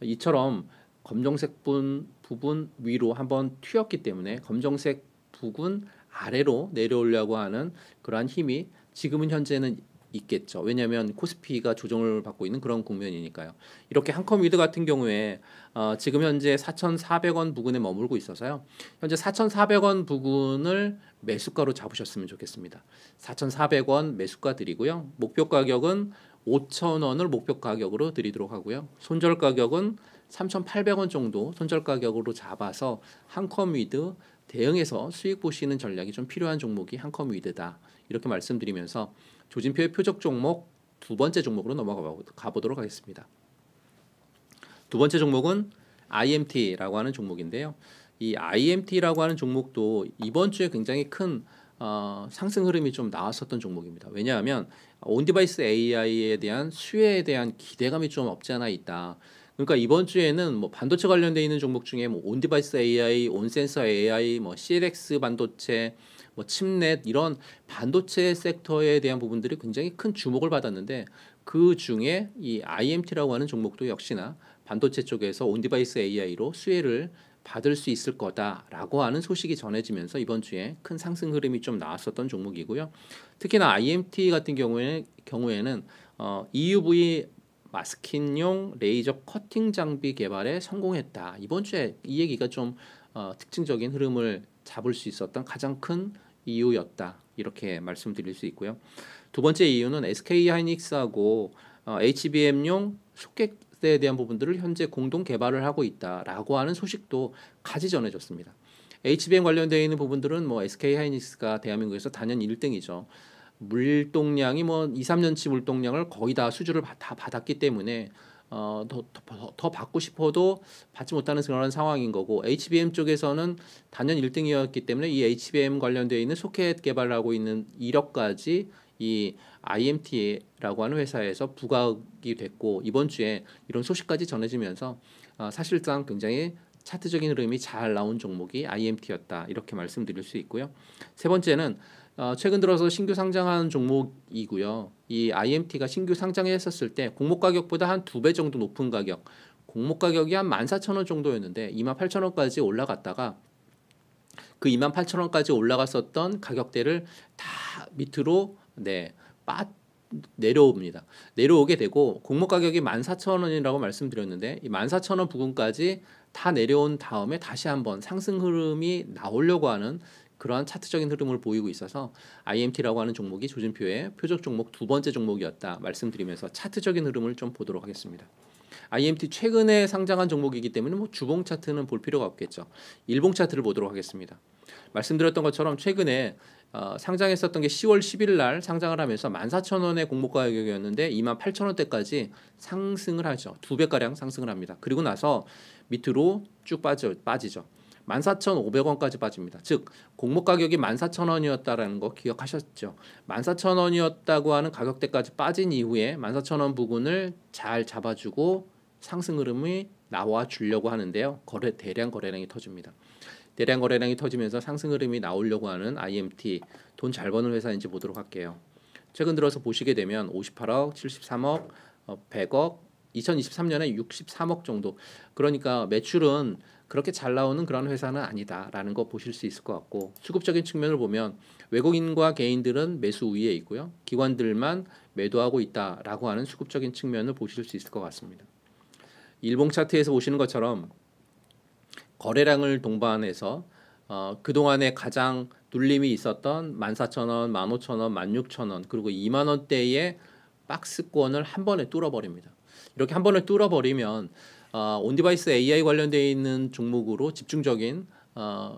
이처럼 검정색 분, 부분 위로 한번 튀었기 때문에 검정색 부분 아래로 내려오려고 하는 그러한 힘이 지금은 현재는 있겠죠. 왜냐하면 코스피가 조정을 받고 있는 그런 국면이니까요. 이렇게 한컴위드 같은 경우에 어, 지금 현재 4,400원 부근에 머물고 있어서요. 현재 4,400원 부근을 매수가로 잡으셨으면 좋겠습니다. 4,400원 매수가 드리고요. 목표 가격은 5,000원을 목표 가격으로 드리도록 하고요. 손절 가격은 3,800원 정도 손절 가격으로 잡아서 한컴위드 대응해서 수익 보시는 전략이 좀 필요한 종목이 한컴위드다. 이렇게 말씀드리면서 조진표의 표적 종목 두 번째 종목으로 넘어가 보도록 하겠습니다. 두 번째 종목은 IMT라고 하는 종목인데요. 이 IMT라고 하는 종목도 이번 주에 굉장히 큰 어, 상승 흐름이 좀 나왔었던 종목입니다. 왜냐하면 온디바이스 AI에 대한 수혜에 대한 기대감이 좀 없지 않아 있다. 그러니까 이번 주에는 뭐 반도체 관련돼 있는 종목 중에 뭐 온디바이스 AI, 온센서 AI, 뭐 CLX 반도체, 뭐 칩넷 이런 반도체 섹터에 대한 부분들이 굉장히 큰 주목을 받았는데 그 중에 이 IMT라고 하는 종목도 역시나 반도체 쪽에서 온디바이스 AI로 수혜를 받을 수 있을 거다라고 하는 소식이 전해지면서 이번 주에 큰 상승 흐름이 좀 나왔었던 종목이고요. 특히나 IMT 같은 경우에 경우에는 어, EUV 마스킹용 레이저 커팅 장비 개발에 성공했다. 이번 주에 이 얘기가 좀 어, 특징적인 흐름을 잡을 수 있었던 가장 큰 이유였다. 이렇게 말씀드릴 수 있고요. 두 번째 이유는 SK 하이닉스하고 어, HBM용 속객에 대한 부분들을 현재 공동 개발을 하고 있다라고 하는 소식도 같이 전해졌습니다. HBM 관련되어 있는 부분들은 뭐 SK 하이닉스가 대한민국에서 단연 1등이죠. 물동량이 뭐 2, 3년치 물동량을 거의 다 수주를 다 받았기 때문에 어, 더, 더, 더 받고 싶어도 받지 못하는 그런 상황인 거고 HBM 쪽에서는 단연 1등이었기 때문에 이 HBM 관련되어 있는 소켓 개발하고 있는 이력까지 이 IMT라고 하는 회사에서 부각이 됐고 이번 주에 이런 소식까지 전해지면서 어, 사실상 굉장히 차트적인 흐름이 잘 나온 종목이 IMT였다 이렇게 말씀드릴 수 있고요. 세 번째는 어, 최근 들어서 신규 상장한 종목이고요. 이 IMT가 신규 상장했었을 때 공모 가격보다 한 두 배 정도 높은 가격, 공모 가격이 한 14,000원 정도였는데 28,000원까지 올라갔다가 그 28,000원까지 올라갔었던 가격대를 다 밑으로 네, 빠 내려옵니다. 내려오게 되고 공모 가격이 14,000원이라고 말씀드렸는데 이 14,000원 부근까지 다 내려온 다음에 다시 한번 상승 흐름이 나오려고 하는 그러한 차트적인 흐름을 보이고 있어서 IMT라고 하는 종목이 조진표의 표적 종목 두 번째 종목이었다 말씀드리면서 차트적인 흐름을 좀 보도록 하겠습니다. IMT 최근에 상장한 종목이기 때문에 뭐 주봉 차트는 볼 필요가 없겠죠. 일봉 차트를 보도록 하겠습니다. 말씀드렸던 것처럼 최근에 어, 상장했었던 게 10월 1 0일날 상장을 하면서 14,000원의 공모 가격이었는데 28,000원대까지 상승을 하죠. 두 배가량 상승을 합니다. 그리고 나서 밑으로 쭉 빠져, 빠지죠. 14,500원까지 빠집니다. 즉 공모 가격이 14,000원이었다라는 거 기억하셨죠? 14,000원이었다고 하는 가격대까지 빠진 이후에 14,000원 부근을 잘 잡아주고 상승 흐름이 나와 주려고 하는데요. 거래 대량 거래량이 터집니다. 대량 거래량이 터지면서 상승 흐름이 나오려고 하는 IMT 돈 잘 버는 회사인지 보도록 할게요. 최근 들어서 보시게 되면 58억, 73억, 100억, 2023년에 63억 정도. 그러니까 매출은 그렇게 잘 나오는 그런 회사는 아니다라는 거 보실 수 있을 것 같고 수급적인 측면을 보면 외국인과 개인들은 매수 우위에 있고요. 기관들만 매도하고 있다라고 하는 수급적인 측면을 보실 수 있을 것 같습니다. 일봉 차트에서 보시는 것처럼 거래량을 동반해서 어, 그동안에 가장 눌림이 있었던 14,000원, 15,000원, 16,000원 그리고 2만 원대의 박스권을 한 번에 뚫어버립니다. 이렇게 한 번에 뚫어버리면 어, 온디바이스 AI 관련돼 있는 종목으로 집중적인 어,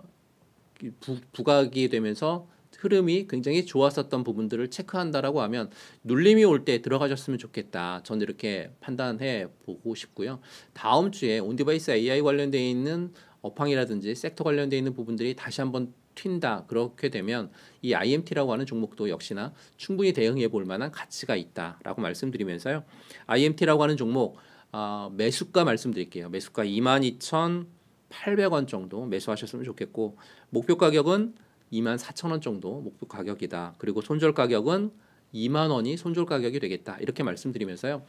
부, 부각이 되면서 흐름이 굉장히 좋았었던 부분들을 체크한다라고 하면 눌림이 올 때 들어가셨으면 좋겠다. 저는 이렇게 판단해 보고 싶고요. 다음 주에 온디바이스 AI 관련돼 있는 업황이라든지 섹터 관련돼 있는 부분들이 다시 한번 튄다. 그렇게 되면 이 IMT라고 하는 종목도 역시나 충분히 대응해 볼 만한 가치가 있다라고 말씀드리면서요. IMT라고 하는 종목 어, 매수가 말씀드릴게요. 매수가 22,800원 정도 매수하셨으면 좋겠고 목표 가격은 24,000원 정도 목표 가격이다. 그리고 손절 가격은 2만 원이 손절 가격이 되겠다. 이렇게 말씀드리면서요.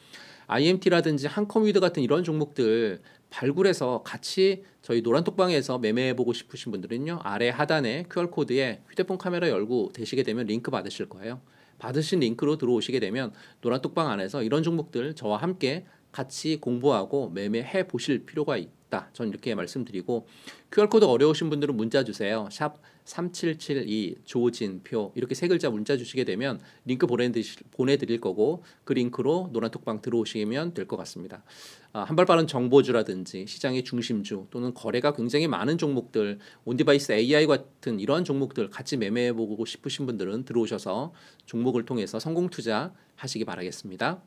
IMT라든지 한컴위드 같은 이런 종목들 발굴해서 같이 저희 노란 톡방에서 매매해 보고 싶으신 분들은요. 아래 하단에 QR 코드에 휴대폰 카메라 열고 되시게 되면 링크 받으실 거예요. 받으신 링크로 들어오시게 되면 노란 톡방 안에서 이런 종목들 저와 함께 같이 공부하고 매매해 보실 필요가 있다. 전 이렇게 말씀드리고 QR코드 어려우신 분들은 문자 주세요. 샵 3772 조진표 이렇게 세 글자 문자 주시게 되면 링크 보내드릴 거고 그 링크로 노란톡방 들어오시면 될 것 같습니다. 아, 한발 빠른 정보주라든지 시장의 중심주 또는 거래가 굉장히 많은 종목들 온디바이스 AI 같은 이러한 종목들 같이 매매해보고 싶으신 분들은 들어오셔서 종목을 통해서 성공 투자 하시기 바라겠습니다.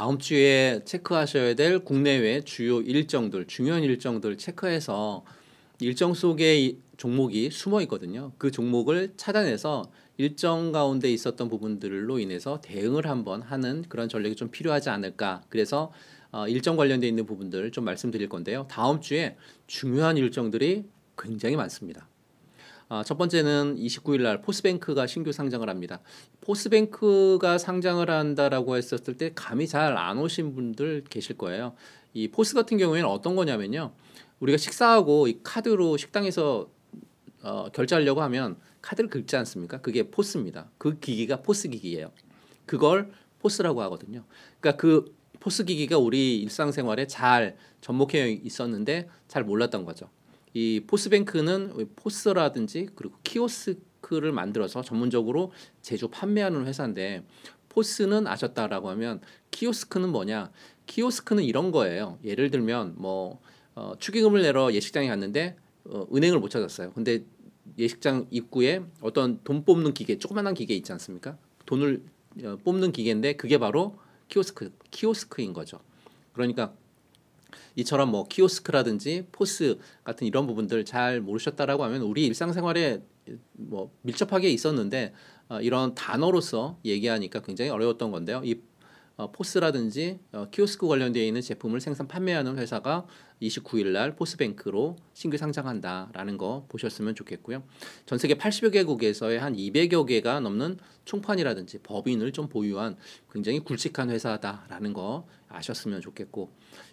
다음 주에 체크하셔야 될 국내외 주요 일정들, 중요한 일정들 체크해서 일정 속에 종목이 숨어 있거든요. 그 종목을 차단해서 일정 가운데 있었던 부분들로 인해서 대응을 한번 하는 그런 전략이 좀 필요하지 않을까. 그래서 어, 일정 관련돼 있는 부분들 좀 말씀드릴 건데요. 다음 주에 중요한 일정들이 굉장히 많습니다. 아, 첫 번째는 29일 날 포스뱅크가 신규 상장을 합니다. 포스뱅크가 상장을 한다라고 했었을 때 감이 잘 안 오신 분들 계실 거예요. 이 포스 같은 경우에는 어떤 거냐면요. 우리가 식사하고 이 카드로 식당에서 어, 결제하려고 하면 카드를 긁지 않습니까? 그게 포스입니다. 그 기기가 포스 기기예요. 그걸 포스라고 하거든요. 그러니까 그 포스 기기가 우리 일상생활에 잘 접목해 있었는데 잘 몰랐던 거죠. 이 포스뱅크는 포스라든지 그리고 키오스크를 만들어서 전문적으로 제조 판매하는 회사인데 포스는 아셨다라고 하면 키오스크는 뭐냐? 키오스크는 이런 거예요. 예를 들면 뭐 어, 축의금을 내러 예식장에 갔는데 어, 은행을 못 찾았어요. 근데 예식장 입구에 어떤 돈 뽑는 기계, 조그만한 기계 있지 않습니까? 돈을 어, 뽑는 기계인데 그게 바로 키오스크, 키오스크인 거죠. 그러니까 이처럼 뭐 키오스크라든지 포스 같은 이런 부분들 잘 모르셨다라고 하면 우리 일상생활에 뭐 밀접하게 있었는데 어, 이런 단어로서 얘기하니까 굉장히 어려웠던 건데요. 이 어, 포스라든지 어, 키오스크 관련되어 있는 제품을 생산 판매하는 회사가 29일 날 포스뱅크로 신규 상장한다라는 거 보셨으면 좋겠고요. 전 세계 80여 개국에서의 한 200여 개가 넘는 총판이라든지 법인을 좀 보유한 굉장히 굵직한 회사다라는 거 아셨으면 좋겠고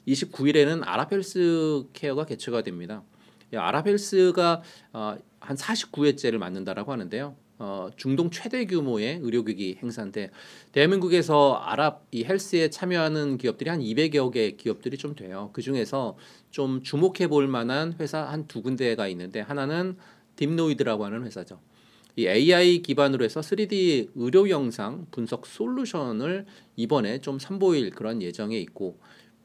29일에는 아라펠스 케어가 개최가 됩니다. 예, 아라펠스가 어, 한 49회째를 맞는다라고 하는데요. 어, 중동 최대 규모의 의료기기 행사인데 대한민국에서 아랍 이 헬스에 참여하는 기업들이 한 200여 개 기업들이 좀 돼요. 그 중에서 좀 주목해 볼 만한 회사 한 두 군데가 있는데 하나는 딥노이드라고 하는 회사죠. 이 AI 기반으로 해서 3D 의료 영상 분석 솔루션을 이번에 좀 선보일 그런 예정에 있고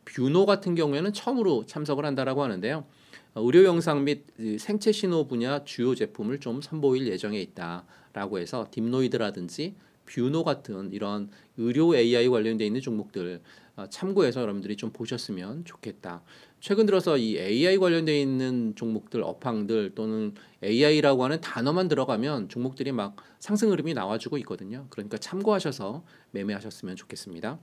뷰노 같은 경우에는 처음으로 참석을 한다라고 하는데요. 의료 영상 및 생체 신호 분야 주요 제품을 좀 선보일 예정에 있다라고 해서 딥노이드라든지 뷰노 같은 이런 의료 AI 관련돼 있는 종목들 어, 참고해서 여러분들이 좀 보셨으면 좋겠다. 최근 들어서 이 AI 관련돼 있는 종목들 업황들 또는 AI라고 하는 단어만 들어가면 종목들이 막 상승 흐름이 나와주고 있거든요. 그러니까 참고하셔서 매매하셨으면 좋겠습니다.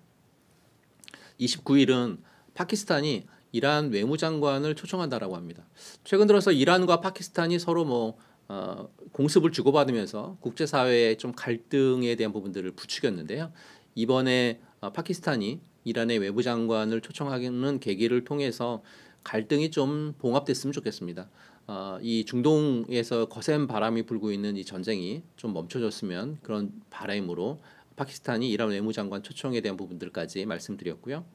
29일은 파키스탄이 이란 외무장관을 초청한다라고 합니다. 최근 들어서 이란과 파키스탄이 서로 뭐 어, 공습을 주고받으면서 국제사회의 좀 갈등에 대한 부분들을 부추겼는데요. 이번에 어, 파키스탄이 이란의 외부 장관을 초청하는 계기를 통해서 갈등이 좀 봉합됐으면 좋겠습니다. 어, 이 중동에서 거센 바람이 불고 있는 이 전쟁이 좀 멈춰졌으면 그런 바람으로 파키스탄이 이란 외무장관 초청에 대한 부분들까지 말씀드렸고요.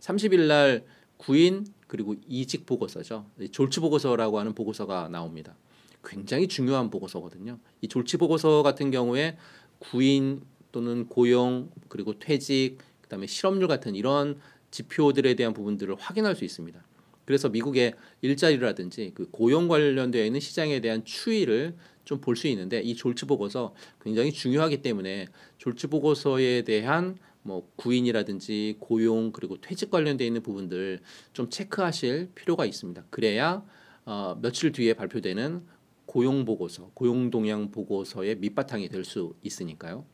30일 날 구인 그리고 이직 보고서죠. 졸치 보고서라고 하는 보고서가 나옵니다. 굉장히 중요한 보고서거든요. 이 졸치 보고서 같은 경우에 구인 또는 고용 그리고 퇴직 그다음에 실업률 같은 이런 지표들에 대한 부분들을 확인할 수 있습니다. 그래서 미국의 일자리라든지 그 고용 관련되어 있는 시장에 대한 추이를 좀 볼 수 있는데 이 졸지 보고서 굉장히 중요하기 때문에 졸지 보고서에 대한 뭐 구인이라든지 고용 그리고 퇴직 관련되어 있는 부분들 좀 체크하실 필요가 있습니다. 그래야 어, 며칠 뒤에 발표되는 고용 보고서, 고용 동향 보고서의 밑바탕이 될 수 있으니까요.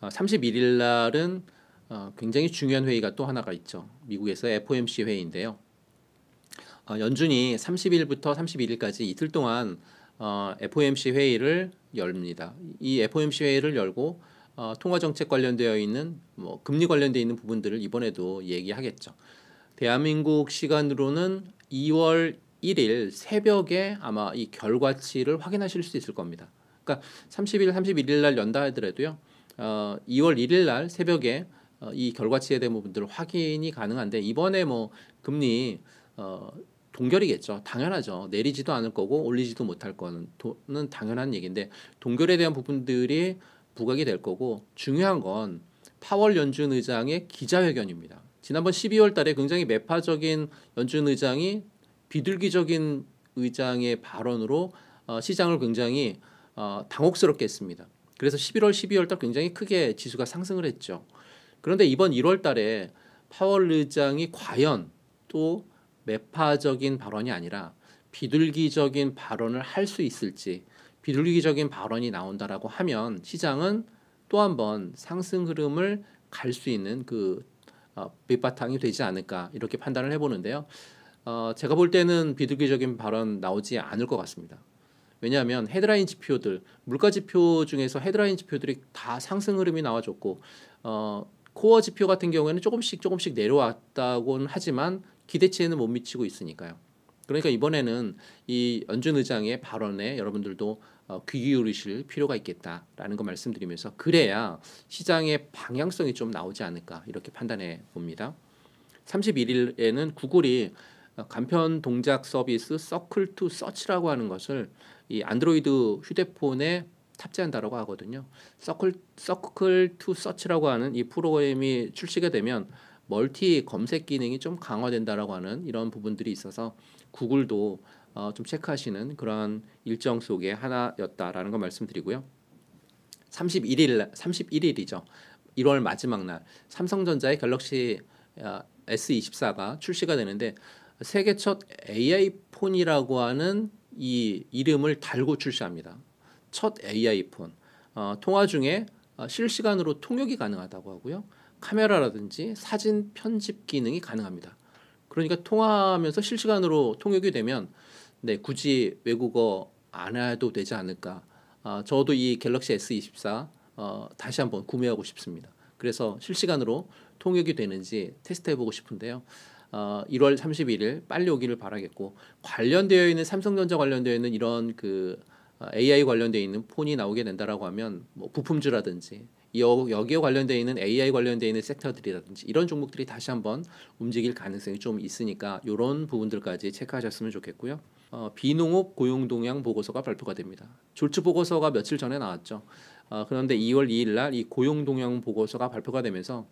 어, 31일 날은 어, 굉장히 중요한 회의가 또 하나가 있죠. 미국에서 FOMC 회의인데요. 어, 연준이 30일부터 31일까지 이틀 동안 어, FOMC 회의를 열립니다. 이 FOMC 회의를 열고 어, 통화 정책 관련되어 있는 뭐 금리 관련되어 있는 부분들을 이번에도 얘기하겠죠. 대한민국 시간으로는 2월 1일 새벽에 아마 이 결과치를 확인하실 수 있을 겁니다. 그러니까 30일, 31일 날 연다 하더라도요. 어, 2월 1일 날 새벽에 어, 이 결과치에 대한 부분들 확인이 가능한데 이번에 뭐 금리 어, 동결이겠죠. 당연하죠. 내리지도 않을 거고 올리지도 못할 거는 당연한 얘기인데 동결에 대한 부분들이 부각이 될 거고 중요한 건 파월 연준 의장의 기자회견입니다. 지난번 12월 달에 굉장히 매파적인 연준 의장이 비둘기적인 의장의 발언으로 어, 시장을 굉장히 어, 당혹스럽게 했습니다. 그래서 11월, 12월 달 굉장히 크게 지수가 상승을 했죠. 그런데 이번 1월 달에 파월 의장이 과연 또 매파적인 발언이 아니라 비둘기적인 발언을 할 수 있을지 비둘기적인 발언이 나온다라고 하면 시장은 또 한번 상승 흐름을 갈 수 있는 그 어, 밑바탕이 되지 않을까 이렇게 판단을 해보는데요. 어, 제가 볼 때는 비둘기적인 발언 나오지 않을 것 같습니다. 왜냐하면 헤드라인 지표들 물가 지표 중에서 헤드라인 지표들이 다 상승 흐름이 나와줬고 어, 코어 지표 같은 경우에는 조금씩 조금씩 내려왔다고는 하지만 기대치에는 못 미치고 있으니까요. 그러니까 이번에는 이 연준 의장의 발언에 여러분들도 어, 귀 기울이실 필요가 있겠다라는 거 말씀드리면서 그래야 시장의 방향성이 좀 나오지 않을까 이렇게 판단해 봅니다. 31일에는 구글이 어, 간편 동작 서비스 서클 투 서치라고 하는 것을 이 안드로이드 휴대폰에 탑재한다라고 하거든요. 서클 서클 투 서치라고 하는 이 프로그램이 출시가 되면 멀티 검색 기능이 좀 강화된다라고 하는 이런 부분들이 있어서 구글도 어, 좀 체크하시는 그런 일정 속의 하나였다라는 걸 말씀드리고요. 31일 31일이죠. 1월 마지막 날 삼성전자의 갤럭시 S24가 어, 출시가 되는데 세계 첫 AI 폰이라고 하는 이 이름을 달고 출시합니다. 첫 AI 폰 어, 통화 중에 어, 실시간으로 통역이 가능하다고 하고요. 카메라라든지 사진 편집 기능이 가능합니다. 그러니까 통화하면서 실시간으로 통역이 되면 네, 굳이 외국어 안 해도 되지 않을까. 아, 저도 이 갤럭시 S24 어, 다시 한번 구매하고 싶습니다. 그래서 실시간으로 통역이 되는지 테스트해보고 싶은데요. 어, 1월 31일 빨리 오기를 바라겠고 관련되어 있는 삼성전자 관련되어 있는 이런 그 어, AI 관련돼 있는 폰이 나오게 된다라고 하면 뭐 부품주라든지 여기에 여 관련돼 있는 AI 관련돼 있는 섹터들이라든지 이런 종목들이 다시 한번 움직일 가능성이 좀 있으니까 이런 부분들까지 체크하셨으면 좋겠고요. 어, 비농업 고용 동향 보고서가 발표가 됩니다. 졸츠 보고서가 며칠 전에 나왔죠. 어, 그런데 2월 2일 날 이 고용 동향 보고서가 발표가 되면서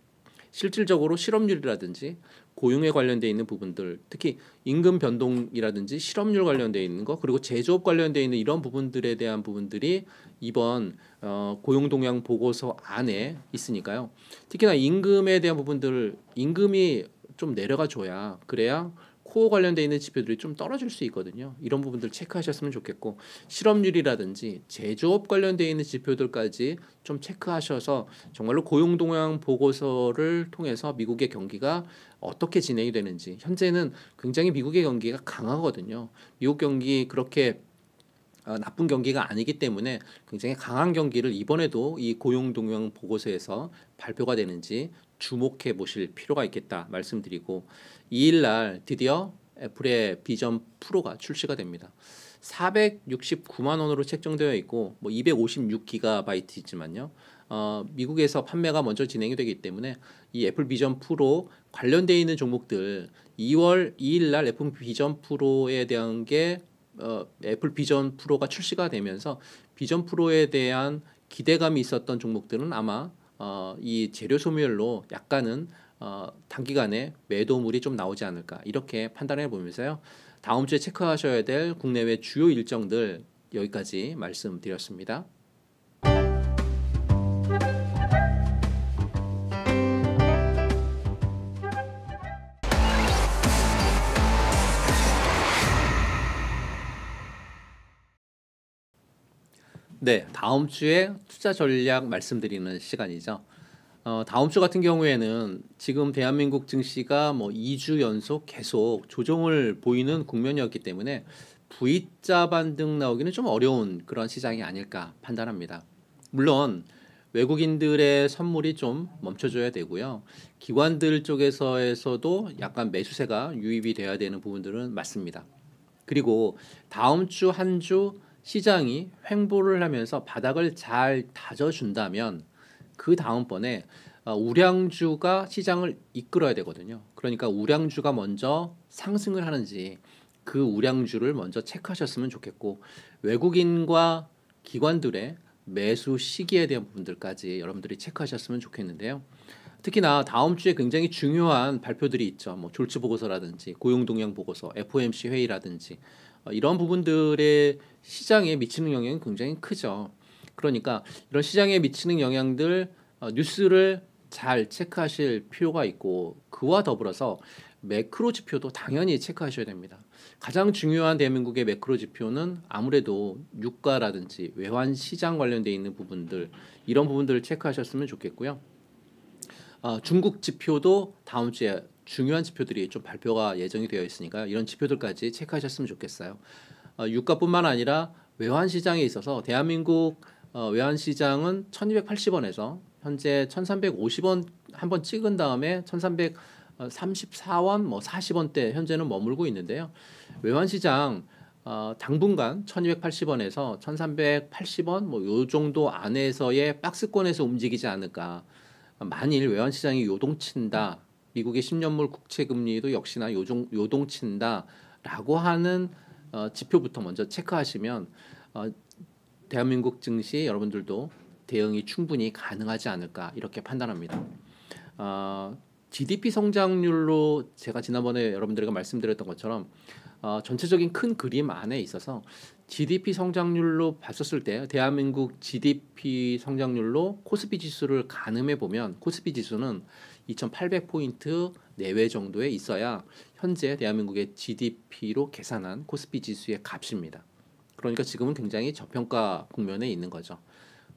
실질적으로 실업률이라든지 고용에 관련돼 있는 부분들 특히 임금 변동이라든지 실업률 관련돼 있는 거 그리고 제조업 관련돼 있는 이런 부분들에 대한 부분들이 이번 어, 고용 동향 보고서 안에 있으니까요. 특히나 임금에 대한 부분들 임금이 좀 내려가 줘야 그래야 코어 관련되어 있는 지표들이 좀 떨어질 수 있거든요. 이런 부분들 체크하셨으면 좋겠고 실업률이라든지 제조업 관련되어 있는 지표들까지 좀 체크하셔서 정말로 고용 동향 보고서를 통해서 미국의 경기가 어떻게 진행이 되는지 현재는 굉장히 미국의 경기가 강하거든요. 미국 경기 그렇게 어, 나쁜 경기가 아니기 때문에 굉장히 강한 경기를 이번에도 이 고용 동향 보고서에서 발표가 되는지 주목해 보실 필요가 있겠다 말씀드리고 2일 날 드디어 애플의 비전 프로가 출시가 됩니다. 469만 원으로 책정되어 있고 뭐 256기가바이트이지만요. 어, 미국에서 판매가 먼저 진행이 되기 때문에 이 애플 비전 프로 관련되어 있는 종목들 2월 2일 날 애플 비전 프로에 대한 게 어, 애플 비전 프로가 출시가 되면서 비전 프로에 대한 기대감이 있었던 종목들은 아마 어, 이 재료 소멸로 약간은 어, 단기간에 매도물이 좀 나오지 않을까 이렇게 판단해 보면서요. 다음 주에 체크하셔야 될 국내외 주요 일정들 여기까지 말씀드렸습니다. 네, 다음 주에 투자 전략 말씀드리는 시간이죠. 어, 다음 주 같은 경우에는 지금 대한민국 증시가 뭐 2주 연속 계속 조정을 보이는 국면이었기 때문에 V자 반등 나오기는 좀 어려운 그런 시장이 아닐까 판단합니다. 물론 외국인들의 선물이 좀 멈춰줘야 되고요. 기관들 쪽에서에서도 약간 매수세가 유입이 돼야 되는 부분들은 맞습니다. 그리고 다음 주 한주 시장이 횡보를 하면서 바닥을 잘 다져준다면 그 다음번에 어, 우량주가 시장을 이끌어야 되거든요. 그러니까 우량주가 먼저 상승을 하는지 그 우량주를 먼저 체크하셨으면 좋겠고 외국인과 기관들의 매수 시기에 대한 부분들까지 여러분들이 체크하셨으면 좋겠는데요. 특히나 다음 주에 굉장히 중요한 발표들이 있죠. 뭐 졸지 보고서라든지 고용 동향 보고서, FOMC 회의라든지 어, 이런 부분들의 시장에 미치는 영향이 굉장히 크죠. 그러니까 이런 시장에 미치는 영향들 어, 뉴스를 잘 체크하실 필요가 있고 그와 더불어서 매크로 지표도 당연히 체크하셔야 됩니다. 가장 중요한 대한민국의 매크로 지표는 아무래도 유가라든지 외환 시장 관련돼 있는 부분들 이런 부분들을 체크하셨으면 좋겠고요. 어, 중국 지표도 다음 주에 중요한 지표들이 좀 발표가 예정이 되어 있으니까 이런 지표들까지 체크하셨으면 좋겠어요. 어, 유가뿐만 아니라 외환 시장에 있어서 대한민국 어, 외환 시장은 1,280원에서 현재 1,350원 한번 찍은 다음에 1,334원 뭐 40원대 현재는 머물고 있는데요. 외환 시장 어, 당분간 1,280원에서 1,380원 뭐요 정도 안에서의 박스권에서 움직이지 않을까. 만일 외환 시장이 요동친다 미국의 10년물 국채 금리도 역시나 요종, 요동친다라고 하는 어, 지표부터 먼저 체크하시면 어, 대한민국 증시 여러분들도 대응이 충분히 가능하지 않을까 이렇게 판단합니다. 어, GDP 성장률로 제가 지난번에 여러분들에 말씀드렸던 것처럼 어, 전체적인 큰 그림 안에 있어서 GDP 성장률로 봤었을 때 대한민국 GDP 성장률로 코스피 지수를 가늠해 보면 코스피 지수는 2,800포인트 내외 정도에 있어야 현재 대한민국의 GDP로 계산한 코스피 지수의 값입니다. 그러니까 지금은 굉장히 저평가 국면에 있는 거죠.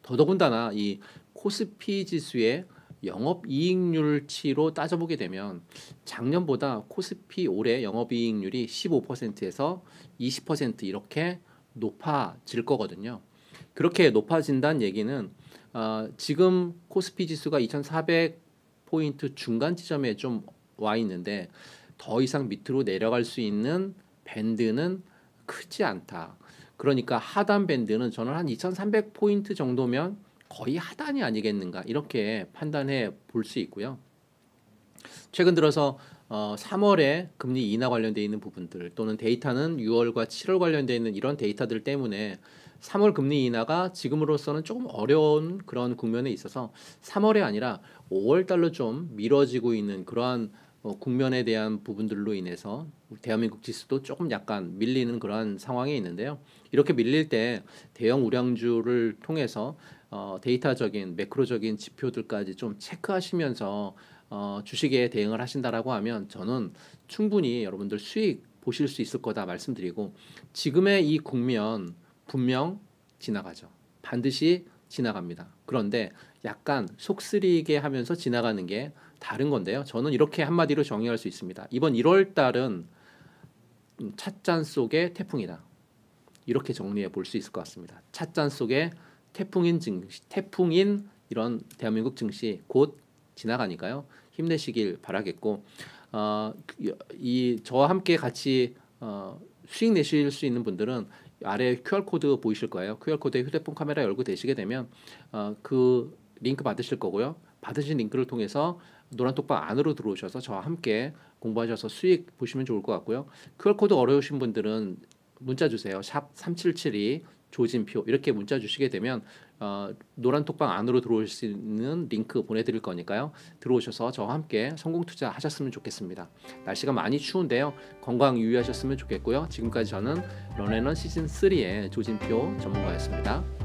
더더군다나 이 코스피 지수의 영업 이익률치로 따져보게 되면 작년보다 코스피 올해 영업 이익률이 15%에서 20% 이렇게 높아질 거거든요. 그렇게 높아진다는 얘기는 어, 지금 코스피 지수가 2,400 포인트 중간 지점에 좀 와 있는데 더 이상 밑으로 내려갈 수 있는 밴드는 크지 않다. 그러니까 하단 밴드는 저는 한2300 포인트 정도면 거의 하단이 아니겠는가 이렇게 판단해 볼 수 있고요. 최근 들어서 어, 3월에 금리 인하 관련돼 있는 부분들 또는 데이터는 6월과 7월 관련돼 있는 이런 데이터들 때문에 3월 금리 인하가 지금으로서는 조금 어려운 그런 국면에 있어서 3월이 아니라 5월 달로 좀 미뤄지고 있는 그러한 어, 국면에 대한 부분들로 인해서 대한민국 지수도 조금 약간 밀리는 그러한 상황에 있는데요. 이렇게 밀릴 때 대형 우량주를 통해서 어, 데이터적인 매크로적인 지표들까지 좀 체크하시면서 어, 주식에 대응을 하신다라고 하면 저는 충분히 여러분들 수익 보실 수 있을 거다 말씀드리고 지금의 이 국면 분명 지나가죠. 반드시 지나갑니다. 그런데 약간 속쓰리게 하면서 지나가는 게 다른 건데요. 저는 이렇게 한마디로 정의할 수 있습니다. 이번 1월 달은 찻잔 속의 태풍이다. 이렇게 정리해 볼 수 있을 것 같습니다. 찻잔 속에 태풍인 증시, 태풍인 이런 대한민국 증시 곧 지나가니까요. 힘내시길 바라겠고 어, 그, 이 저와 함께 같이 어, 수익 내실 수 있는 분들은 아래 QR 코드 보이실 거예요. QR 코드에 휴대폰 카메라 열고 되시게 되면 어, 그 링크 받으실 거고요. 받으신 링크를 통해서 노란 톡방 안으로 들어오셔서 저와 함께 공부하셔서 수익 보시면 좋을 것 같고요. QR 코드 어려우신 분들은 문자 주세요. 샵3772 조진표 이렇게 문자 주시게 되면 어, 노란 톡방 안으로 들어올 수 있는 링크 보내드릴 거니까요. 들어오셔서 저와 함께 성공 투자 하셨으면 좋겠습니다. 날씨가 많이 추운데요. 건강 유의하셨으면 좋겠고요. 지금까지 저는 런앤런 시즌 3의 조진표 전문가였습니다.